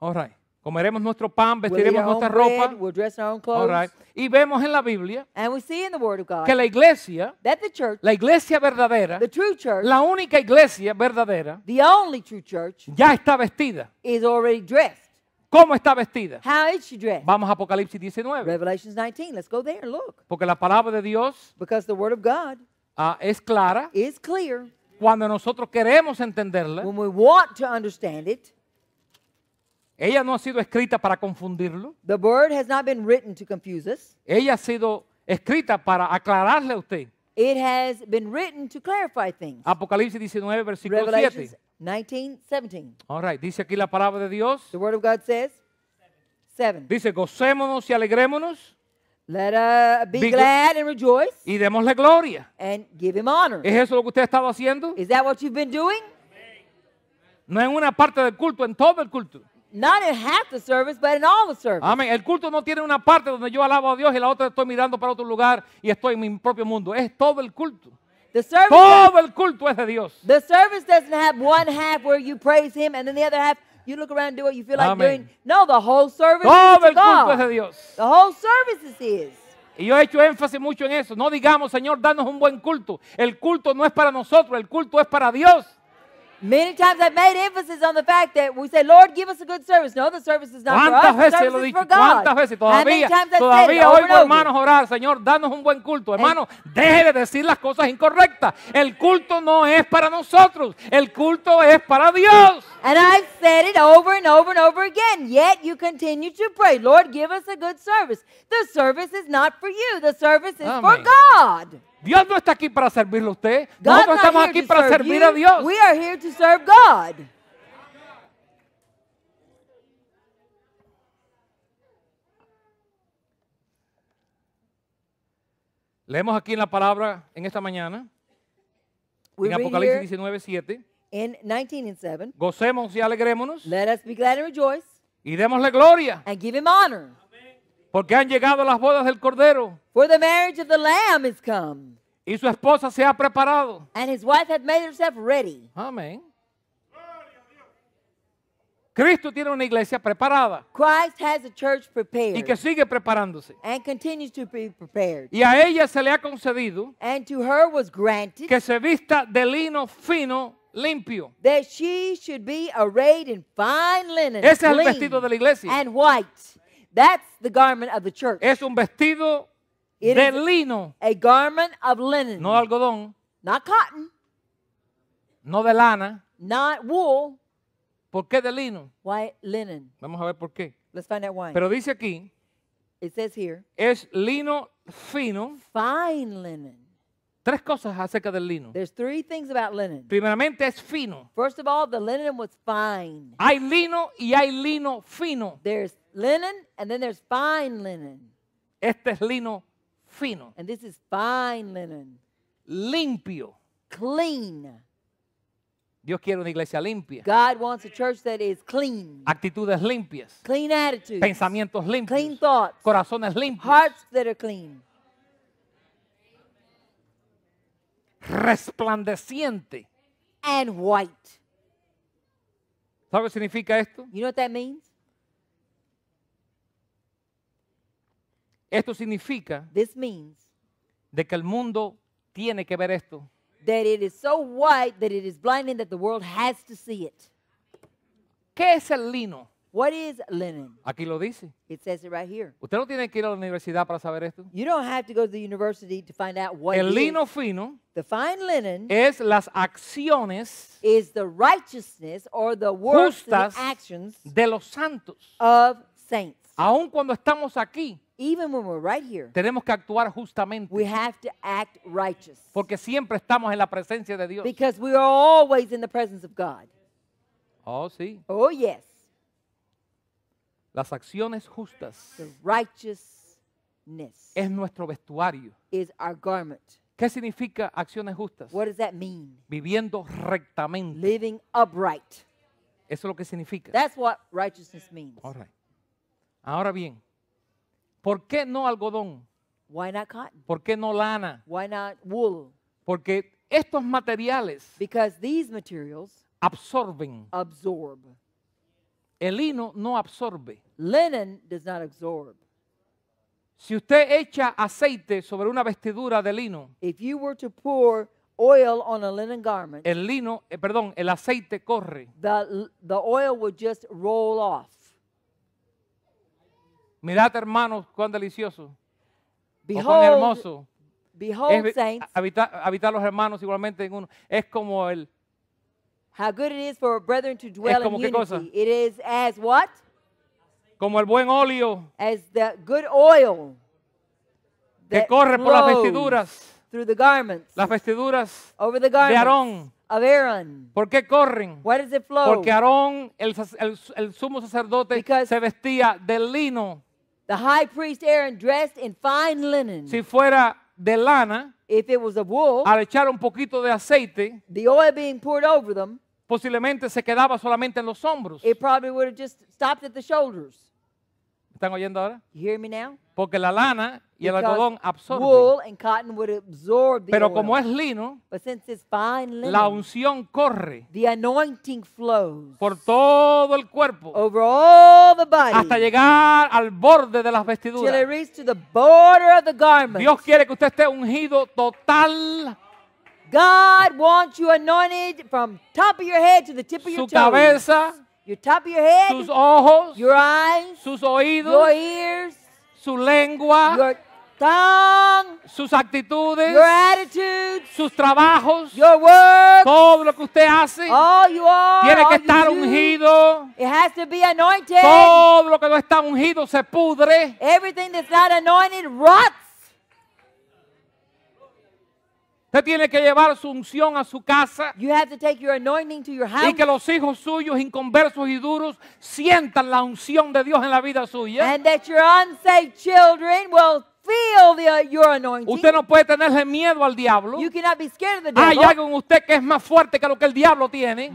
All right. Comeremos nuestro pan, vestiremos nuestra ropa. All right. Y vemos en la Biblia que la iglesia, la iglesia verdadera, la única iglesia verdadera, ya está vestida. already dressed. ¿Cómo está vestida? Vamos a Apocalipsis 19. Revelations 19. Let's go there. Porque la palabra de Dios ah, es clara. Cuando nosotros queremos entenderla, we ella no ha sido escrita para confundirlo. the word has not been written to confuse us. Ella ha sido escrita para aclararle a usted. It has been written to clarify things. Apocalipsis 19, versículo 7. 19, 17. All dice aquí la palabra de Dios. The word of God says Dice, gocémonos y alegrémonos. Let us uh, be, glad and rejoice. Y démosle gloria. And give him honor. ¿Es eso lo que usted ha estado haciendo? Is that what you've been doing? No en una parte del culto, en todo el culto. Not in half the service, but in all the service. Amén. El culto no tiene una parte donde yo alabo a Dios y la otra estoy mirando para otro lugar y estoy en mi propio mundo. Es todo el culto. The service Todo el culto es de Dios. The service doesn't have one half where you praise Him and then the other half you look around and do what you feel like doing. No, the whole service Todo is el culto es de Dios. The whole service is His. Y yo he hecho énfasis mucho en eso. No digamos, Señor, danos un buen culto. El culto no es para nosotros, el culto es para Dios. Many times I've made emphasis on the fact that we say, Lord, give us a good service. No, the service is not for us. The service is for God. ¿Cuántas veces? Todavía, todavía oigo hermanos orar, Señor, danos un buen culto. Hermano, deje de decir las cosas incorrectas. El culto no es para nosotros. El culto es para Dios. And I've said it over and over and over again. Yet you continue to pray, Lord, give us a good service. The service is not for you. The service is Amén. for God. Dios no está aquí para servirle a usted. Nosotros estamos aquí para servir a Dios. We are here to serve God. Leemos aquí en la palabra en esta mañana, en Apocalipsis 19, 7. In Gocemos y alegrémonos. Let us be glad and rejoice. Y démosle gloria. And give him honor. Porque han llegado las bodas del Cordero. For the marriage of the Lamb is come. Y su esposa se ha preparado. And his wife had made herself ready. Amén. Cristo tiene una iglesia preparada. Christ has a church prepared. Y que sigue preparándose. And continues to be prepared. Y a ella se le ha concedido and to her was granted que se vista de lino fino limpio. That she should be arrayed in fine linen, Ese es el vestido de la iglesia. And white. That's the garment of the church. Es un vestido It de lino. A garment of linen. No algodón. Not cotton. No de lana. Not wool. ¿Por qué de lino? Why linen? Vamos a ver por qué. Let's find out why. Pero dice aquí. It says here. Es lino fino. Fine linen. Tres cosas acerca del lino. There's three things about linen. Primeramente es fino. First of all, the linen was fine. Hay lino y hay lino fino. There's linen and then there's fine linen. Este es lino fino. And this is fine linen. Limpio. Clean. Dios quiere una iglesia limpia. God wants a church that is clean. Actitudes limpias. Clean attitudes. Pensamientos limpios. Clean thoughts. Corazones limpios. Hearts that are clean. resplandeciente. And white. ¿Sabe qué significa esto? You know what that means? Esto significa This means de que el mundo tiene que ver esto. That it is so white that it is blinding that the world has to see it. ¿Qué es el lino? What is linen? Aquí lo dice. It says it right here. Usted no tiene que ir a la universidad para saber esto. You don't have to go to the university to find out what El lino is. fino The fine linen es las acciones is the righteousness or the works the actions de los santos. of saints. Aun cuando estamos aquí, Even when we're right here, tenemos que actuar justamente we have to act righteous porque siempre estamos en la presencia de Dios. because we are always in the presence of God. Oh, sí. Oh, yes. Las acciones justas The righteousness es nuestro vestuario. is our garment. ¿Qué significa acciones justas? What does that mean? Viviendo rectamente. Living upright. Eso es lo que significa. That's what righteousness means. All right. Ahora bien, ¿por qué no algodón? Why not cotton? ¿Por qué no lana? Why not wool? Porque estos materiales Because these materials absorben absorb el lino no absorbe. Linen does not absorb. Si usted echa aceite sobre una vestidura de lino, If you were to pour oil on a linen garment, el lino, eh, perdón, el aceite corre. the, the oil would just roll off. Mirad, hermanos, cuán delicioso. o cuán hermoso. behold, Es eh, habitar los hermanos igualmente en uno. Es como el, How good it is for brethren to dwell es como in unity. It is as what? Como el buen óleo As the good oil que corre por las vestiduras, through the garments las vestiduras over the de Aarón. of Aaron. ¿Por qué corren? Why does it flow? Porque Aarón, el, el- sumo sacerdote, se vestía de lino. the high priest Aaron dressed in fine linen. Si fuera de lana, if it was of wool, al echar un poquito de aceite, the oil being poured over them, posiblemente se quedaba solamente en los hombros. ¿Están oyendo ahora? Porque la lana y el algodón absorben. Pero como es lino, la unción corre por todo el cuerpo hasta llegar al borde de las vestiduras. Dios quiere que usted esté ungido total God wants you anointed from top of your head to the tip of your Su cabeza, Your top of your head, sus ojos, your eyes, sus your ears, su lengua, your tongue, sus actitudes, your attitudes, sus trabajos, your work, todo lo que usted hace all you are, tiene que estar ungido. It has to be anointed. Todo lo que no está ungido se pudre. Everything that's not anointed rots. Usted tiene que llevar su unción a su casa. Y que los hijos suyos inconversos y duros sientan la unción de Dios en la vida suya. Uh, usted no puede tenerle miedo al diablo. You cannot be Hay algo en usted que es más fuerte que lo que el diablo tiene.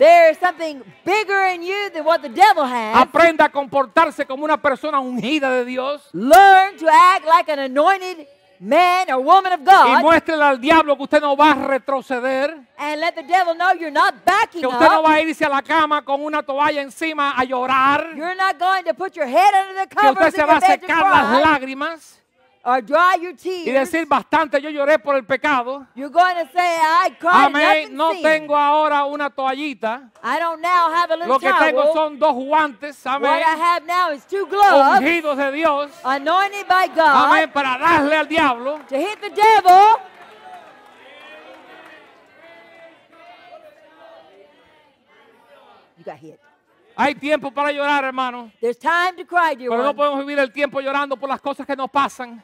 Aprenda a comportarse como una persona ungida de Dios. Learn to act like an anointed y muéstrele al diablo que usted no va a retroceder. que usted no va a irse a la cama con una toalla encima a llorar. que usted se va a secar las lágrimas. Or dry your tears. Y decir bastante, yo lloré por el pecado. You're going to say, I Amén. No tengo ahora una toallita. I don't now have a little Lo que towel. tengo son dos guantes. Amén. What I have now is two gloves, Ungidos de Dios. Anointed by God, Amén. Para darle al diablo. To hit the devil. You got hit. Hay tiempo para llorar, hermano. Pero no podemos vivir el tiempo llorando por las cosas que nos pasan.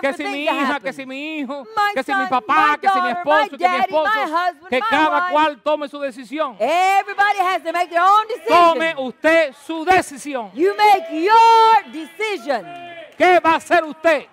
que si mi hija, que si mi hijo, que si mi papá, que si mi esposo, que mi esposo, que cada cual tome su decisión. Tome usted su decisión. ¿Qué va a hacer usted?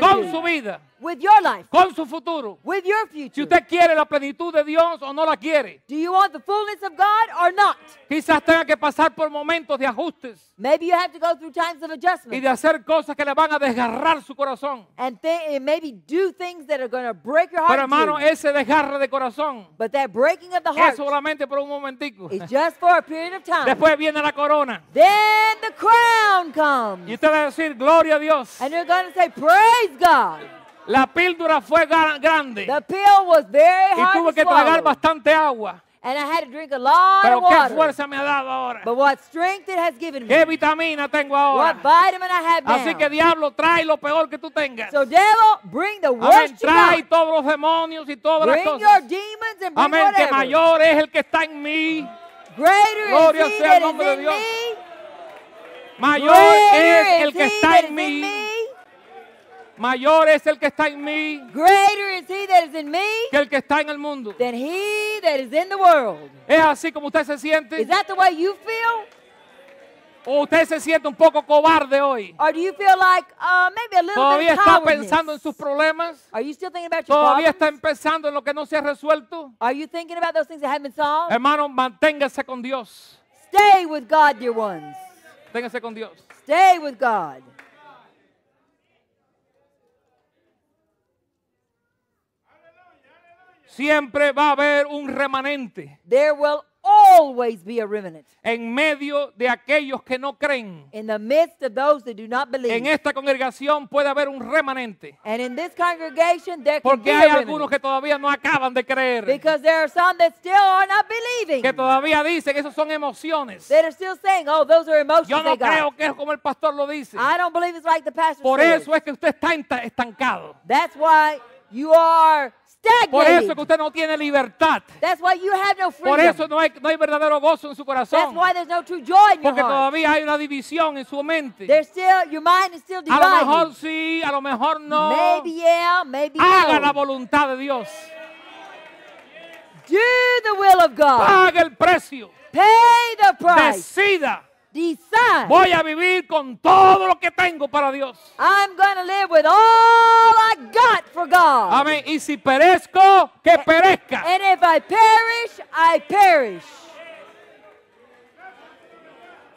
con su vida? with your life, con su futuro. With your future. Si usted quiere la plenitud de Dios o no la quiere. Do you want the fullness of God or not? Quizás tenga que pasar por momentos de ajustes. Maybe you have to go through times of adjustment. Y de hacer cosas que le van a desgarrar su corazón. And, and maybe do things that are going to break your heart. Pero hermano, ese desgarre de corazón. But that breaking of the heart. Es solamente por un momentico. It's just for a period of time. Después viene la corona. Then the crown comes. Y usted va a decir gloria a Dios. And you're going to say praise God. La píldora fue grande. The pill was very hard y tuve que tragar bastante agua. And I had to drink a lot Pero of water. qué fuerza me ha dado ahora. But what strength it has given me. Qué vitamina tengo ahora. What vitamin I have now. Así que diablo, trae lo peor que tú tengas. So devil, bring the worst Amén, trae todos los demonios y todas bring las cosas. Your demons and bring Amén, whatever. que mayor es el que está en mí. Greater Gloria is sea el nombre de Dios. Me. Mayor es el que está en mí Mayor es el que está en mí Greater is he that is in me que el que está en el mundo. than he that is in the world. ¿Es así como usted se Is siente? that the way you feel? ¿O usted se siente un poco cobarde hoy? Or do you feel like uh, maybe a little ¿Todavía bit of está cowardice? pensando en sus problemas? Are you still thinking about your ¿Todavía problems? está pensando en lo que no se ha resuelto? Are you thinking about those things that haven't been solved? Hermano, manténgase con Dios. Stay with God, dear ones. Téngase con Dios. Stay with God. Siempre va a haber un remanente. There will always be a remnant. En medio de aquellos que no creen. In the midst of those that do not believe. En esta congregación puede haber un remanente. And in this congregation there Porque can be hay a algunos que todavía no acaban de creer. Because there are some that still are not believing. Que todavía dicen, esos son emociones. That are still saying, oh, those are emotions Yo no creo got. que es como el pastor lo dice. I don't believe it's like the pastor Por says. eso es que usted está estancado. That's why you are por eso que usted no tiene libertad. Por eso no hay, verdadero gozo en su corazón. Porque todavía hay una división en su mente. A lo mejor sí, a lo mejor no. Haga la voluntad de Dios. haga el precio. Decida. Voy a vivir con todo lo que tengo para Dios. I'm Amén. Y si perezco, que eh, perezca.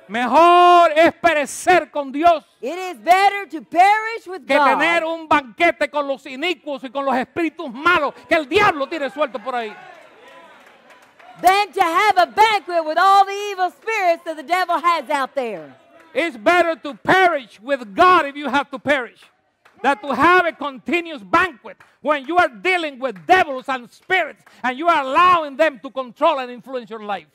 Mejor es perecer con Dios que tener un banquete con los inicuos y con los espíritus malos que el diablo tiene suelto por ahí. than to have a banquet with all the evil spirits that the devil has out there. It's better to perish with God if you have to perish than to have a continuous banquet when you are dealing with devils and spirits and you are allowing them to control and influence your life.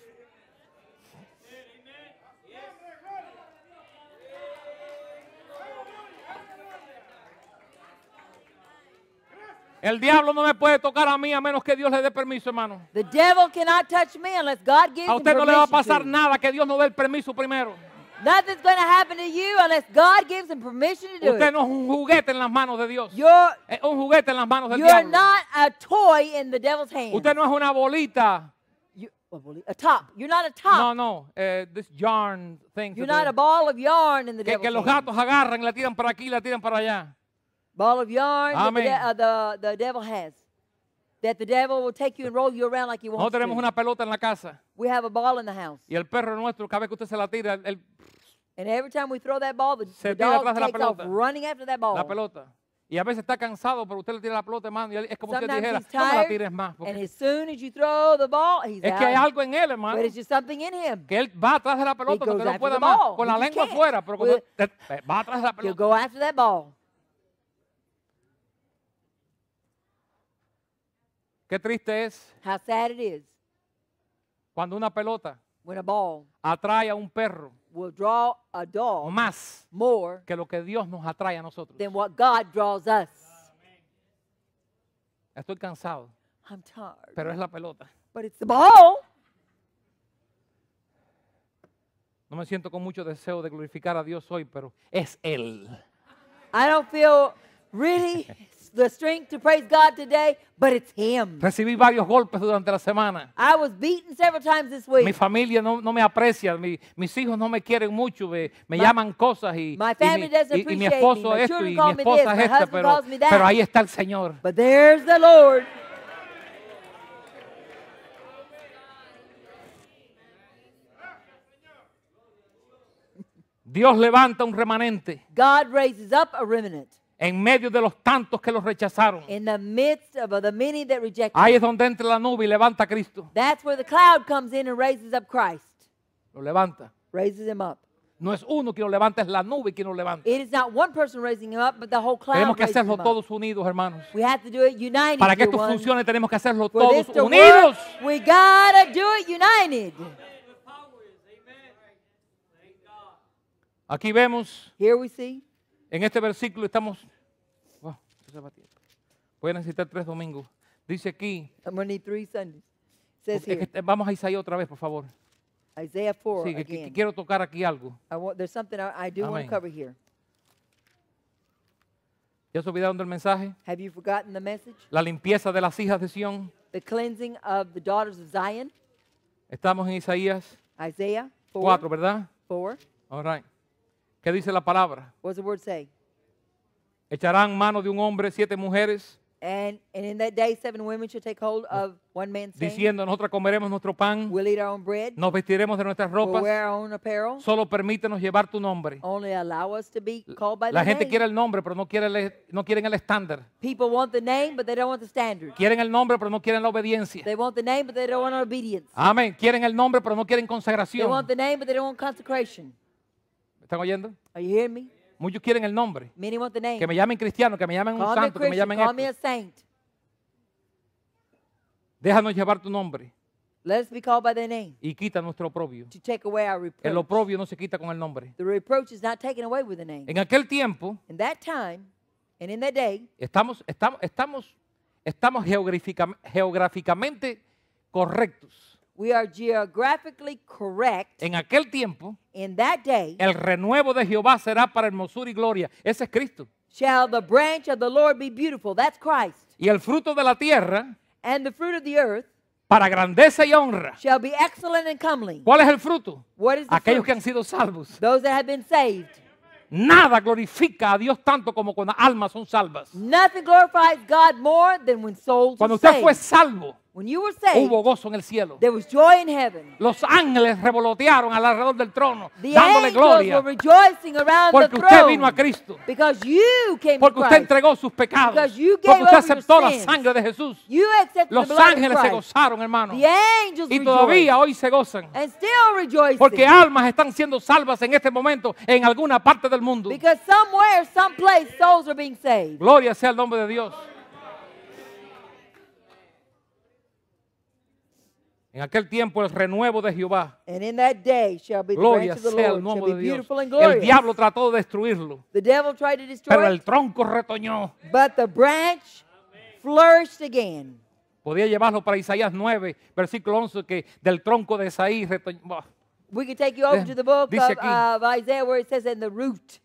El diablo no me puede tocar a mí a menos que Dios le dé permiso, hermano. The devil cannot touch me unless God gives a usted no le va a pasar nada que Dios no dé el permiso primero. Nothing's going to happen to you unless God gives him permission to do Usted no es un juguete en las manos de Dios. You're, es un juguete en las manos del you're diablo. not a toy in the devil's hand. Usted no es una bolita. You, a, boli a top. You're not a top. No, no. Uh, this yarn thing. You're not do. a ball of yarn in the que, devil's que los gatos hand. agarran, la tiran para aquí, la tiran para allá. Ball of yarn that uh, the, the, devil has. That the devil will take you and roll you around like he wants no tenemos una pelota en la casa. We have a ball in the house. Y el perro nuestro, cada vez que usted se la tira, él And every time we throw that ball, the, se dog atrás de la takes off running after that ball. La pelota. Y a veces está cansado, pero usted le tira la pelota, hermano, y es como si usted dijera, no me la tires más. porque And as soon as you throw the ball, he's es que hay algo en él, hermano, But it's just something in him. que él va atrás de la pelota, He goes no after pueda más, con la lengua can't. afuera, pero cuando- eh, va atrás de la pelota. You go after that ball. Qué triste es How cuando una pelota atrae a un perro will draw a dog más que lo que Dios nos atrae a nosotros. than what God draws us. Estoy cansado, I'm tired. pero es la pelota. But it's the ball. No me siento con mucho deseo de glorificar a Dios hoy, pero es Él. I don't feel really the strength to praise God today, but it's him. Recibí varios golpes durante la semana. I was beaten several times this week. Mi familia no, no me aprecia, mi, mis hijos no me quieren mucho, me, me llaman cosas y, my family y, mi, doesn't appreciate y mi esposo me. esto y mi esposa es esta, pero, pero ahí está el Señor. But there's the Lord. Dios levanta un remanente. God raises up a remnant en medio de los tantos que los rechazaron. In the midst of the many that rejected Ahí es donde entra la nube y levanta a Cristo. That's where the cloud comes in and raises up Christ. Lo levanta. Raises him up. No es uno quien lo levanta, es la nube quien lo levanta. It is not one person raising him up, but the whole cloud Tenemos que hacerlo todos unidos, hermanos. We have to do it united, Para que esto funcione, tenemos que hacerlo For todos to unidos. Work, we gotta do it united. Aquí vemos Here we see en este versículo estamos... Wow, voy a necesitar tres domingos. Dice aquí... I'm going need three Sundays. Says here, vamos a Isaías otra vez, por favor. Isaiah 4 sí, again. quiero tocar aquí algo. I want, there's something I, I do Amén. want to cover here. ¿Ya se olvidaron del mensaje? Have you forgotten the message? La limpieza de las hijas de Sion. The cleansing of the daughters of Zion. Estamos en Isaías Isaiah 4, 4 ¿verdad? 4. All right. ¿Qué dice la palabra? Echarán mano de un hombre siete mujeres. Diciendo, nosotros comeremos nuestro pan. Nos vestiremos de nuestras ropas. Solo permítenos llevar tu nombre. La gente quiere el nombre, pero no, quiere el, no quieren el estándar. Quieren el nombre, pero no quieren la obediencia. Amén. Quieren el nombre, pero no quieren consagración. ¿Están oyendo? Muchos quieren el nombre. Que me llamen cristiano, que me llamen un santo, que me llamen call Déjanos llevar tu nombre. Y quita nuestro oprobio. El oprobio no se quita con el nombre. En aquel tiempo. estamos geográficamente correctos. We are geographically correct. En aquel tiempo, in that day, el renuevo de Jehová será para hermosura y gloria. Ese es Cristo. Shall the branch of the Lord be beautiful? That's Christ. Y el fruto de la tierra, and the fruit of the earth, para grandeza y honra. Shall be excellent and comely. ¿Cuál es el fruto? What is the Aquellos fruit? que han sido salvos. Those that have been saved. Nada glorifica a Dios tanto como cuando almas son salvas. Nothing glorifies God more than when souls Cuando usted fue salvo, hubo gozo en el cielo. Los ángeles revolotearon alrededor del trono, dándole gloria. porque usted vino a Cristo. porque usted entregó sus pecados. porque usted aceptó la sangre de Jesús. Los ángeles se gozaron, hermano. y todavía hoy se gozan. Porque almas están siendo salvas en este momento en alguna parte del mundo. Gloria sea el nombre de Dios. En aquel tiempo el renuevo de Jehová. And in that day shall be the Gloria of the sea el nombre de Dios. El diablo trató de destruirlo. The devil tried to destroy pero el tronco retoñó. But the branch flourished again. Podía llevarlo para Isaías 9, versículo 11, que del tronco de Isaí retoñó. We can take you over to the book of, of, Isaiah where it says in the root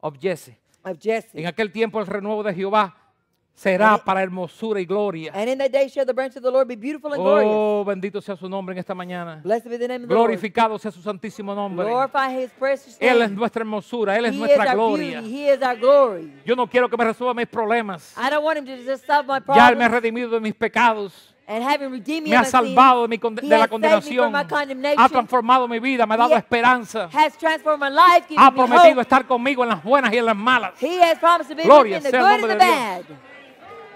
of Jesse. Of Jesse. En aquel tiempo el renuevo de Jehová será para hermosura y gloria. Oh, bendito sea su nombre en esta mañana. Glorificado sea su santísimo nombre. Él es nuestra hermosura, él es nuestra gloria. Yo no quiero que me resuelva mis problemas. Ya él me ha redimido de mis pecados. me ha salvado de, la condenación, ha transformado mi vida, me ha dado esperanza, ha prometido estar conmigo en las buenas y en las malas. Gloria sea el nombre de Dios.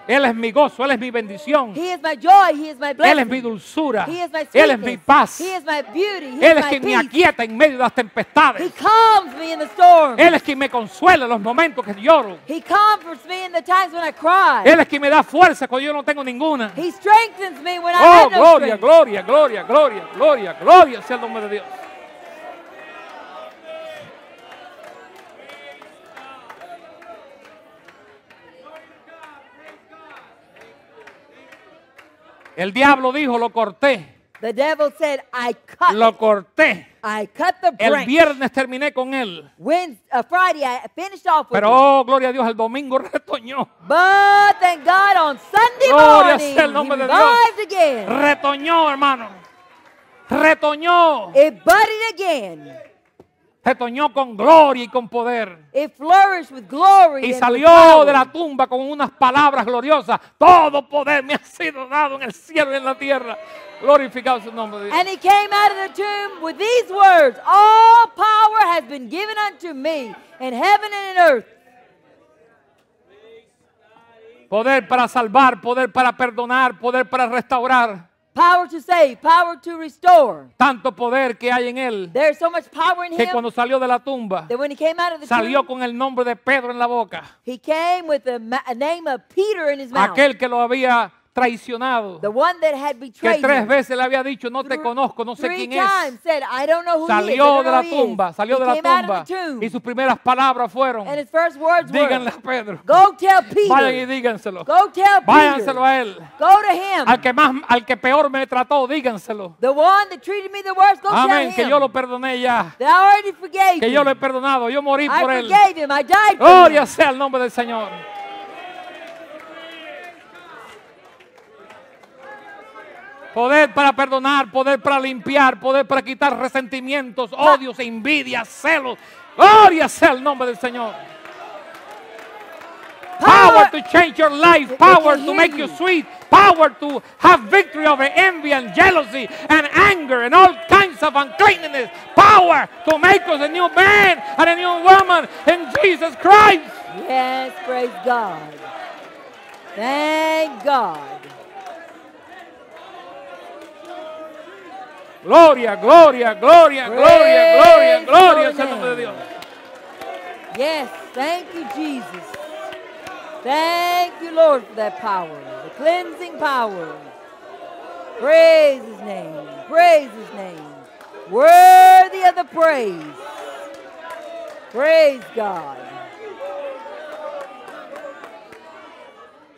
Él es mi gozo, Él es mi bendición. Él es mi dulzura. Él es mi paz. Él es quien me aquieta en medio de las tempestades. Él es quien me consuela en los momentos que lloro. Él es quien me da fuerza cuando yo no tengo ninguna. oh, gloria, gloria, gloria, gloria, gloria, gloria sea el nombre de Dios. El diablo dijo, lo corté. The devil said, I cut lo corté. I cut the el viernes terminé con él. Wednesday, a uh, Friday, I finished off with Pero oh, gloria a Dios, el domingo retoñó. But thank God on Sunday gloria morning, sea el nombre de Dios. Again. Retoñó, hermano. Retoñó. It budded again se toñó con gloria y con poder. y salió de la tumba con unas palabras gloriosas. Todo poder me ha sido dado en el cielo y en la tierra. Glorificado su nombre. And he came out of the tomb with these words, all power has been given unto me in heaven and in earth. Poder para salvar, poder para perdonar, poder para restaurar. Power to save, power to restore. Tanto poder que hay en él. There's so much power in que him, cuando salió de la tumba, that when he came out of the salió tomb, con el nombre de Pedro en la boca. He came with the name of Peter in his mouth. Aquel que lo había traicionado, que tres veces le había dicho, no te conozco, no sé quién es, salió de la tumba, salió de la tumba y sus primeras palabras fueron, díganle a Pedro, vayan y díganselo, a él, Al, que más, al que peor me trató, díganselo. Amén, que yo lo perdoné ya, que yo lo he perdonado, yo morí por él. Gloria sea el nombre del Señor. Poder para perdonar, poder para limpiar, poder para quitar resentimientos, odios, envidias, celos. Gloria sea el nombre del Señor. Power, to change your life, power to make you sweet, power to have victory over envy and jealousy and anger and all kinds of uncleanliness. power to make us a new man and a new woman in Jesus Christ. Yes, praise God. Thank God. Gloria, gloria, gloria, gloria, gloria, gloria Santo de Dios. Yes, thank you, Jesus. Thank you, Lord, for that power, the cleansing power. Praise his name. Praise his name. Worthy of the praise. Praise God.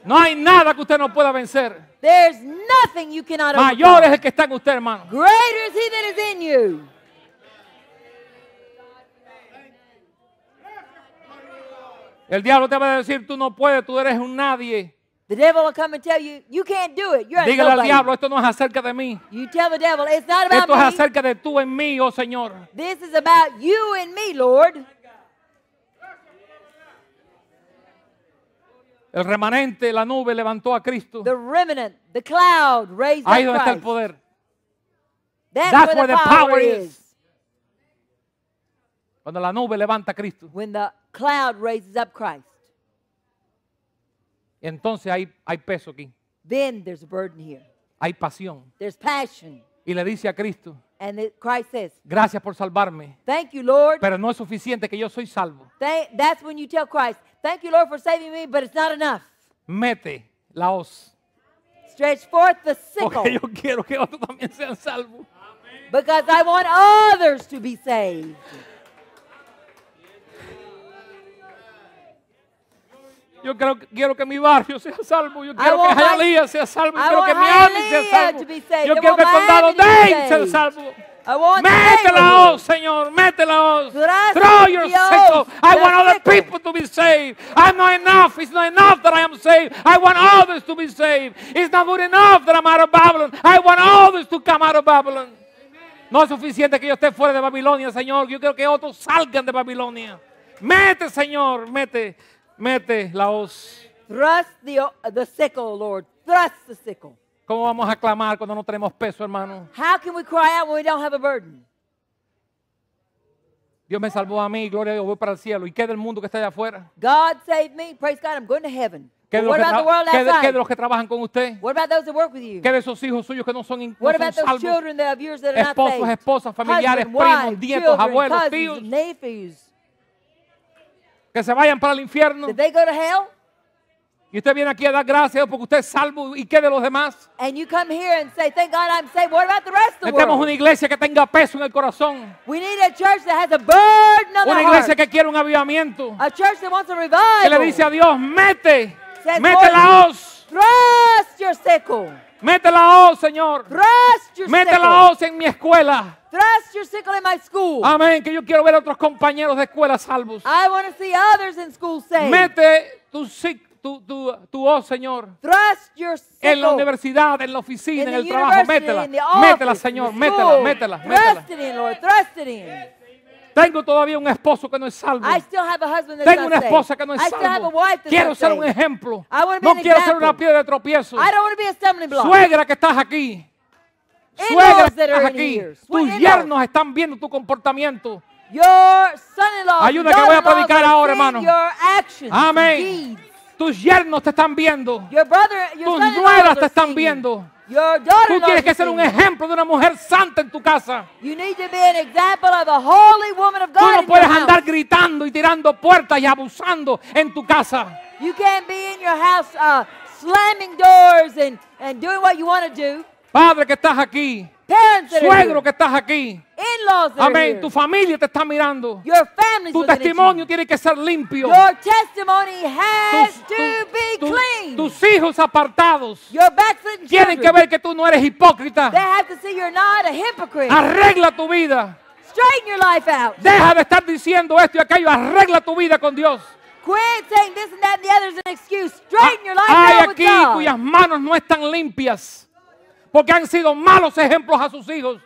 No hay nada que usted no pueda vencer. There's nothing you cannot Mayor es el que está en usted, hermano. Greater is he that is in you. El diablo te va a decir, tú no puedes, tú eres un nadie. The devil will come and tell you, you can't do it. You're Dígale al diablo, esto no es acerca de mí. You tell the devil, It's not about esto es me. acerca de tú en mí, oh Señor. This is about you and me, Lord. El remanente, la nube levantó a Cristo. The remnant, the cloud raised Ahí donde está el poder. That's, That's where, where, the power, power is. is. Cuando la nube levanta a Cristo. When the cloud raises up Christ. Entonces hay, hay peso aquí. Then there's a burden here. Hay pasión. There's passion. Y le dice a Cristo. And the, Christ says, Gracias por salvarme. Thank you, Lord. Pero no es suficiente que yo soy salvo. Thank, that's when you tell Christ, Thank you, Lord, for saving me, but it's not enough. Mete la hoz. Stretch forth the sickle. Porque yo quiero que otros también sean salvos. Because I want others to be saved. Yo quiero que mi barrio sea salvo. Yo quiero que Hialeah sea salvo. Yo quiero que alma sea salvo. Yo quiero que el condado Dane sea salvo. Métela, oh Señor, métela, oh. Throw your sickle. I want other people to be saved. I'm not enough. It's not enough that I am saved. I want others to be saved. It's not good enough that I'm out of Babylon. I want others to come out of Babylon. No es suficiente que yo esté fuera de Babilonia, Señor. Yo quiero que otros salgan de Babilonia. Mete, Señor, mete. Mete la hoz. Thrust the, the sickle, Lord. Thrust the sickle. ¿Cómo vamos a clamar cuando no tenemos peso, hermano? How can we cry out when we don't have a burden? Dios me salvó a mí, gloria a Dios, voy para el cielo. ¿Y qué del mundo que está allá afuera? God saved me, praise God, I'm going to heaven. ¿Qué de, what about the world ¿Qué, de, ¿Qué de, los que trabajan con usted? What about those that work with you? ¿Qué de esos hijos suyos que no son, no what about that that Esposos, esposas, familiares, Husband, primos, wife, nietos, children, abuelos, cousins, tíos. Nephews. Que se vayan para el infierno. Did they go to hell? Y usted viene aquí a dar gracias porque usted es salvo y qué de los demás. And you come here and say, thank God I'm saved. What about the rest of the Necesitamos world? una iglesia que tenga peso en el corazón. We need a church that has a burden on Una iglesia heart. que quiere un avivamiento. A church that wants a revival. Que le dice a Dios, mete, Says, mete la hoz. Thrust your sickle. Mete la hoz, Señor. Mete la hoz en mi escuela. Amén. Que yo quiero ver a otros compañeros de escuela salvos. Mete tu tu, Señor. En la universidad, en la oficina, en el trabajo. Métela. métela, Señor. Métela, métela, métela. Tengo todavía un esposo que no es salvo. Tengo una esposa que no es salvo. Quiero ser un ejemplo. No quiero ser una piedra de tropiezo. Suegra que estás aquí. Suegra que estás aquí. Tus yernos están viendo tu comportamiento. Hay una que voy a predicar ahora, hermano. Amén. Tus yernos te están viendo. Tus nueras te están viendo. Tú tienes que ser un ejemplo de una mujer santa en tu casa. Tú no puedes andar gritando y tirando puertas y abusando en tu casa. Padre que estás aquí. Suegro que estás aquí. Amén. Tu familia te está mirando. tu testimonio tiene que ser limpio. tus, hijos apartados tienen que ver que tú no eres hipócrita. Arregla tu vida. Deja de estar diciendo esto y aquello. Arregla tu vida con Dios. Hay aquí cuyas manos no están limpias porque han sido malos ejemplos a sus hijos.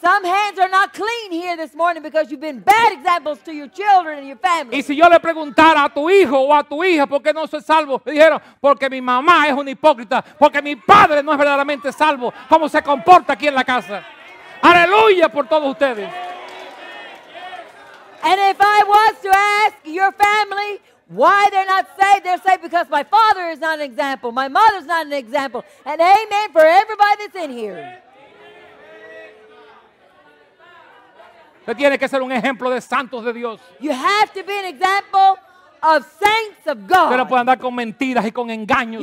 Some hands are not clean here this morning because you've been bad examples to your children and your family. Y si yo le preguntara a tu hijo o a tu hija por qué no soy salvo, me dijeron, porque mi mamá es un hipócrita, porque mi padre no es verdaderamente salvo, cómo se comporta aquí en la casa. Aleluya por todos ustedes. if I was to ask your family Why they're not saved? They're saved because my father is not an example. My mother's not an example. And amen for everybody that's in here. You have to be an example of saints of God. you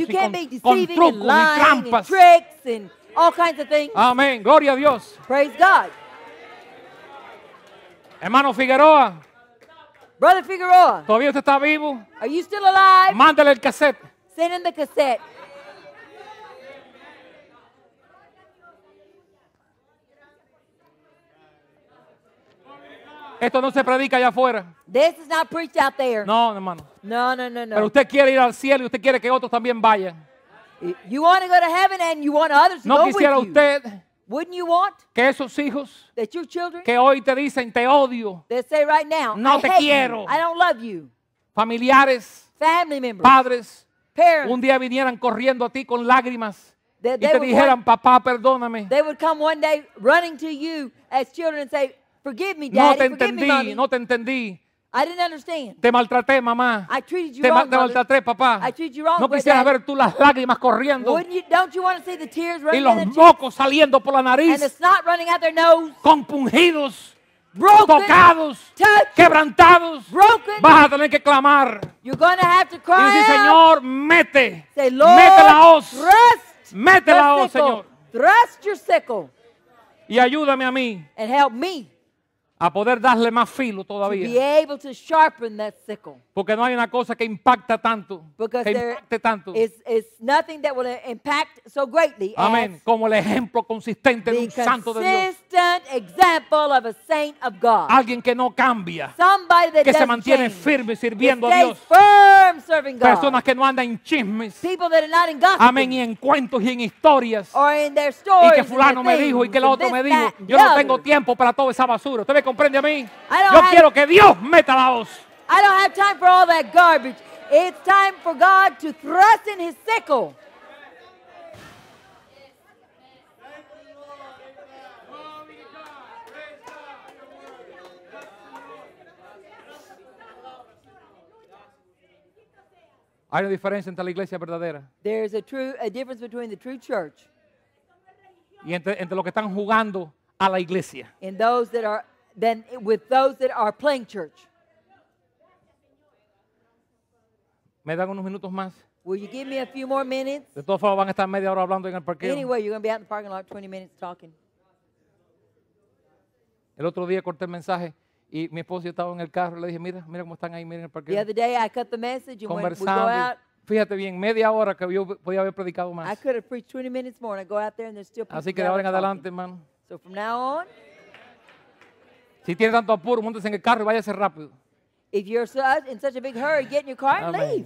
can't be trucos y And all kinds of things. Amén. Gloria a Dios. Praise God. Hermano Figueroa. Brother Figueroa. ¿Todavía usted está vivo? Are you still alive? Mándale el cassette. Send in the cassette. Esto no se predica allá afuera. This is not preached out there. No, hermano. No, no, no, no. Pero usted quiere ir al cielo y usted quiere que otros también vayan. You want to go to heaven and you want others to go with you. No quisiera usted Wouldn't you que esos hijos que hoy te dicen te odio, no te quiero, familiares, padres, un día vinieran corriendo a ti con lágrimas y te dijeran, papá, perdóname. no te entendí, no te entendí. I didn't understand. Te maltraté, mamá. te, maltraté, papá. no quisieras ver tú las lágrimas corriendo. y los mocos saliendo por la nariz. And Compungidos. tocados, quebrantados, vas a tener que clamar. y Señor, mete, say, Lord, mete la hoz, mete la Señor. Y ayúdame a mí. And a poder darle más filo todavía. Porque no hay una cosa que impacta tanto, Because que impacte tanto. Is, is that will impact so Amén. Como el ejemplo consistente de un santo de Dios. Of a saint of God. Alguien que no cambia, that que se mantiene firme sirviendo a Dios. Firm Personas que no andan en chismes. Amén. Y en cuentos y en historias. y que fulano me dijo y que el otro me dijo. Yo no tengo tiempo para toda esa basura comprende a mí. Yo quiero que Dios meta la voz. I don't have time for all that garbage. It's time for God to thrust in his sickle. Hay una diferencia entre la iglesia verdadera. There's a true a difference between the true church. Y entre, entre los que están jugando a la iglesia. And those that are than with those that are playing church. ¿Me dan unos minutos más? Will you give me a few more minutes? De todas formas, van a estar media hora hablando en el parqueo. Anyway, you're going to be out in the parking lot 20 minutes talking. El otro día corté el mensaje y mi esposo estaba en el carro y le dije, mira, mira cómo están ahí, miren el parqueo. The other day I cut the message and When we go out, fíjate bien, media hora que yo podía haber predicado más. I could have preached 20 minutes more and I go out there and they're still Así que de ahora en adelante, hermano. So from now on, si tiene tanto apuro, montes en el carro y váyase rápido. If you're in such a big hurry, get in your car and leave.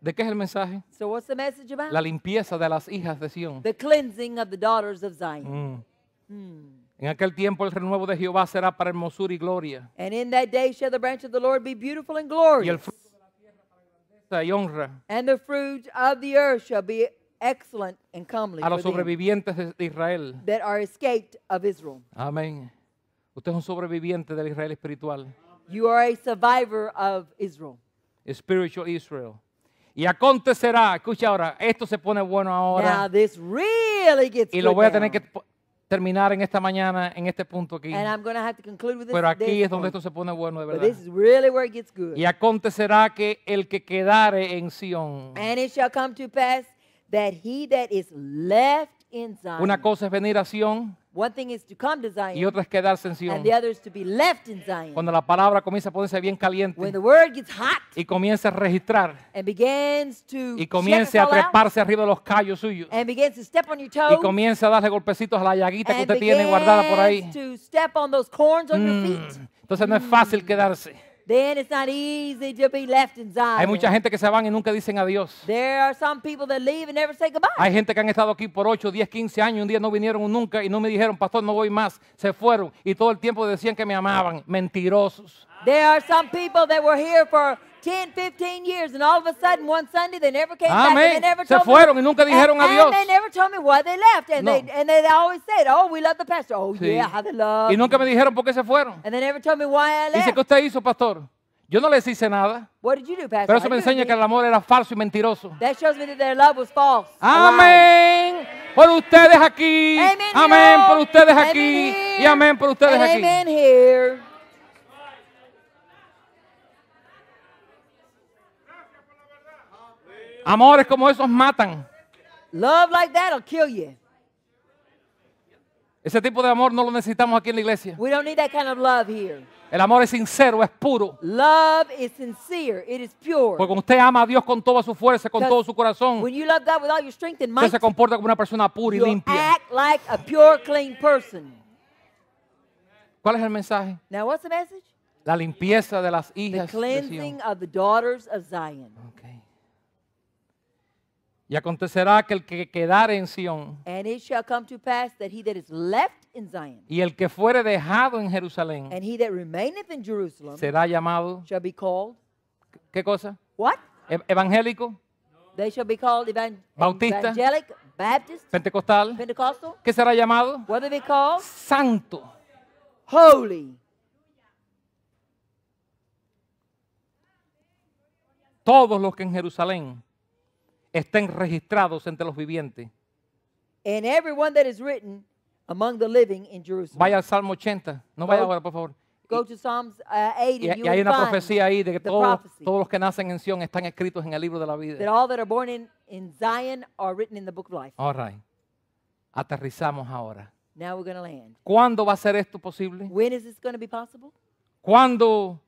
¿De qué es el mensaje? So what's the message about? La limpieza de las hijas de Sión. The cleansing of the daughters of Zion. Mm. Hmm. En aquel tiempo el renuevo de Jehová será para hermosura y gloria. And in that day shall the branch of the Lord be beautiful and glorious. Y el fruto de la tierra para grandeza y honra. And the fruit of the earth shall be excellent and comely a los sobrevivientes de Israel. that are escaped of Israel. Amén. Usted es un sobreviviente del Israel espiritual. You are a survivor of Israel. Spiritual Israel. Y acontecerá, escucha ahora, esto se pone bueno Now ahora this really gets y lo voy a tener que terminar en esta mañana, en este punto aquí. And I'm going have to conclude with this. Pero aquí es donde esto se pone bueno de verdad. this is really where it gets good. Y acontecerá que el que quedare en Sion. And it shall come to pass una cosa es venir a Sion. y otra es quedarse en Sion. Cuando la palabra comienza a ponerse bien caliente y comienza a registrar y comienza a treparse arriba de los callos suyos y comienza a darle golpecitos a la llaguita que usted tiene guardada por ahí. Mm. Entonces no es fácil quedarse. Then it's not easy to be left in Hay mucha gente que se van y nunca dicen adiós. There are some people that leave and never say goodbye. Hay gente que han estado aquí por 8, 10, 15 años, un día no vinieron nunca y no me dijeron, pastor, no voy más. Se fueron y todo el tiempo decían que me amaban. Mentirosos. There are some people that were here for 10, 15 years, and all of a sudden one Sunday they never came back. And they never Se told me, y nunca and, they never told me why they left. And, they, and they always said, oh, we love the pastor. Oh, sí. yeah, how they love. Y nunca me dijeron por qué se fueron. And they never told me why I left. Dice, ¿qué usted hizo, pastor? Yo no les hice nada. What did you do, pastor? Pero eso me enseña que el amor era falso y mentiroso. That shows me that their love was false. Amén. Por ustedes aquí. Amen amén por ustedes aquí. y amén por ustedes aquí. Amen here. Amores como esos matan. Love like that'll kill you. Ese tipo de amor no lo necesitamos aquí en la iglesia. We don't need that kind of love here. El amor es sincero, es puro. Love is sincere, it is pure. Porque cuando usted ama a Dios con toda su fuerza, con todo su corazón, when you love God with all your strength and might, usted se comporta como una persona pura y limpia. Act like a pure, clean person. ¿Cuál es el mensaje? Now, what's the message? La limpieza de las hijas the cleansing de Sion. Of the daughters of Zion. Okay. Y acontecerá que el que quedare en Sión And it shall come to pass that he that is left in Zion, y el que fuere dejado en Jerusalén and he that remaineth in Jerusalem, será llamado, shall be called ¿qué cosa? what? Ev- Evangélico, They shall be called evan- Bautista. evangelic, Baptist, pentecostal. Pentecostal. ¿Qué será llamado? What are they called? Santo. Holy. Todos los que en Jerusalén estén registrados entre los vivientes. And everyone that is written among the living in Jerusalem. Vaya al Salmo 80. No vaya ahora, por favor. Go to Psalms, uh, 80, y, y, hay una profecía ahí de que todos, todos, los que nacen en Sion están escritos en el libro de la vida. That all that are born in, in Zion are written in the book of life. All right. Aterrizamos ahora. Now we're gonna land. ¿Cuándo va a ser esto posible? When is this gonna be possible? ¿Cuándo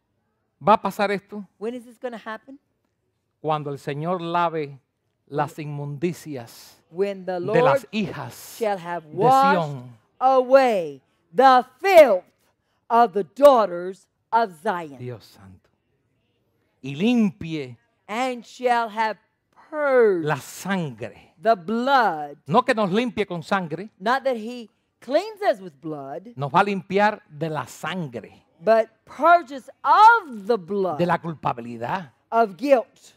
va a pasar esto? When is this gonna happen? Cuando el Señor lave las inmundicias When the Lord de las hijas shall have washed de Sion. away the filth of the daughters of Zion. Dios santo. Y limpie and shall have purged la sangre. The blood. No que nos limpie con sangre. Not that he cleans us with blood. Nos va a limpiar de la sangre. But purges of the blood. De la culpabilidad. Of guilt.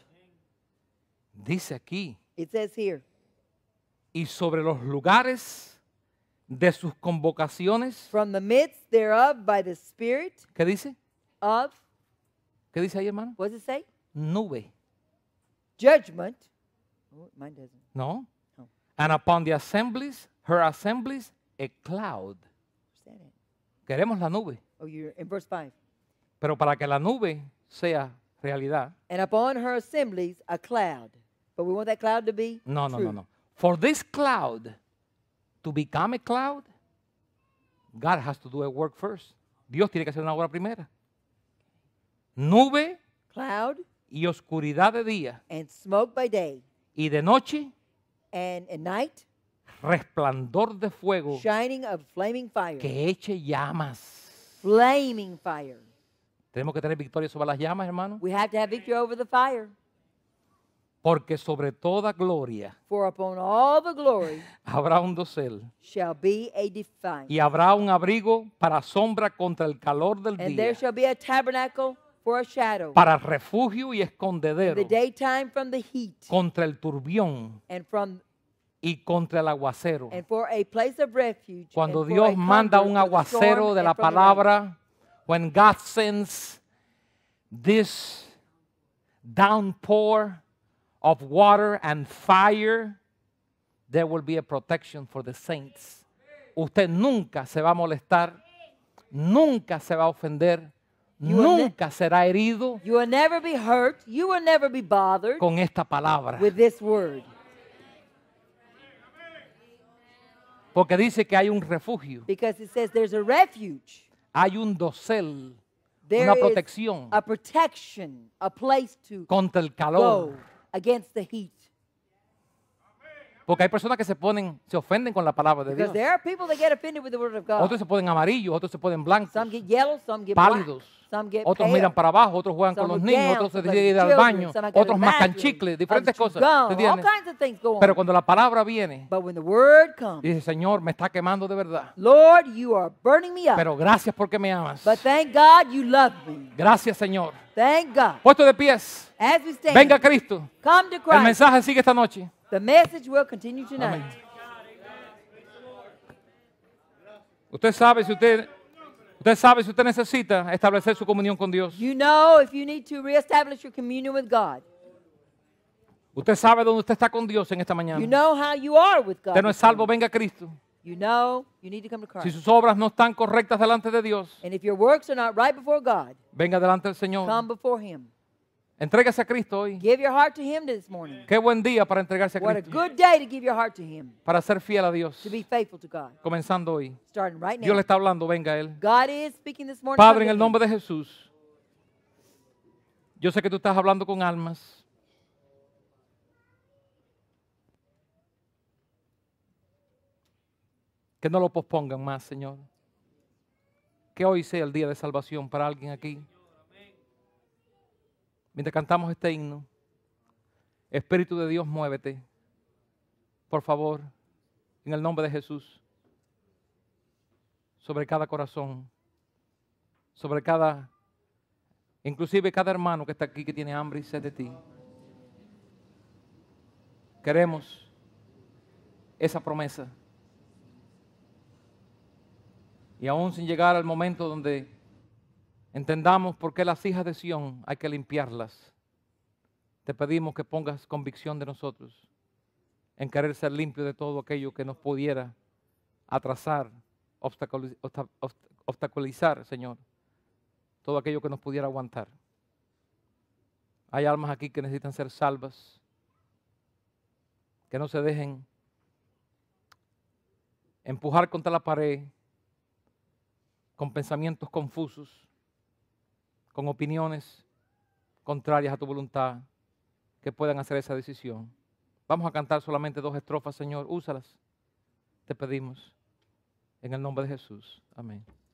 Dice aquí. It says here. Y sobre los lugares de sus convocaciones. From the midst thereof by the Spirit. ¿Qué dice? Of. ¿Qué dice ahí, hermano? What does it say? Nube. Judgment. Oh, mine doesn't. No. no. And upon the assemblies, her assemblies, a cloud. Queremos la nube. Oh, you're in verse 5. Pero para que la nube sea realidad. And upon her assemblies a cloud. But we want that cloud to be? No, true. no, no, no. For this cloud to become a cloud, God has to do a work first. Dios tiene que hacer una obra primera. Nube cloud, y oscuridad de día. And smoke by day. Y de noche. And at night. Resplandor de fuego. Shining of flaming fire. Que eche llamas. Flaming fire. Tenemos que tener victoria sobre las llamas, hermano. We have to have victory over the fire. Porque sobre toda gloria habrá un dosel y habrá un abrigo para sombra contra el calor del día, para refugio y escondedero contra el turbión y contra el aguacero. Cuando Dios manda un aguacero de la palabra, when God sends this downpour of water and fire, there will be a protection for the saints. Usted nunca se va a molestar, nunca se va a ofender, nunca será herido. You will never be hurt, you will never be bothered con esta palabra. With this word. Porque dice que hay un refugio. Because it says there's a refuge. Hay un dosel, una protección. A protection, a place to contra el calor. against the heat. Porque hay personas que se ponen, se ofenden con la palabra de Dios. Otros se ponen amarillos, otros se ponen blancos, pálidos. Otros miran para abajo, otros juegan con los niños, otros se al baño otros chicles, diferentes cosas. Pero cuando la palabra viene dice, Señor, me está quemando de verdad. Pero gracias porque me amas. Gracias, Señor. Puesto de pies, venga Cristo. El mensaje sigue esta noche. The message will continue tonight. Usted sabe si usted usted sabe si usted necesita establecer su comunión con Dios. You know if you need to reestablish your communion with God. Usted sabe dónde usted está con Dios en esta mañana. You know how you are with God. Usted no es salvo, venga a Cristo. You know you need to come to Christ. Si sus obras no están correctas delante de Dios, And if your works are not right before God, venga delante del Señor. Come before him. Entrégase a Cristo hoy. Qué buen día para entregarse a Cristo. good Para ser fiel a Dios. Comenzando hoy. Starting Dios le está hablando, venga a él. Padre, en el nombre de Jesús. Yo sé que tú estás hablando con almas. Que no lo pospongan más, Señor. Que hoy sea el día de salvación para alguien aquí mientras cantamos este himno, Espíritu de Dios, muévete, por favor, en el nombre de Jesús, sobre cada corazón, sobre cada, inclusive cada hermano que está aquí que tiene hambre y sed de ti. Queremos esa promesa. Y aún sin llegar al momento donde Entendamos por qué las hijas de Sión hay que limpiarlas. Te pedimos que pongas convicción de nosotros en querer ser limpio de todo aquello que nos pudiera atrasar, obstaculizar, Señor, todo aquello que nos pudiera aguantar. Hay almas aquí que necesitan ser salvas, que no se dejen empujar contra la pared con pensamientos confusos, con opiniones contrarias a tu voluntad que puedan hacer esa decisión. Vamos a cantar solamente dos estrofas, Señor. Úsalas. Te pedimos. En el nombre de Jesús. Amén.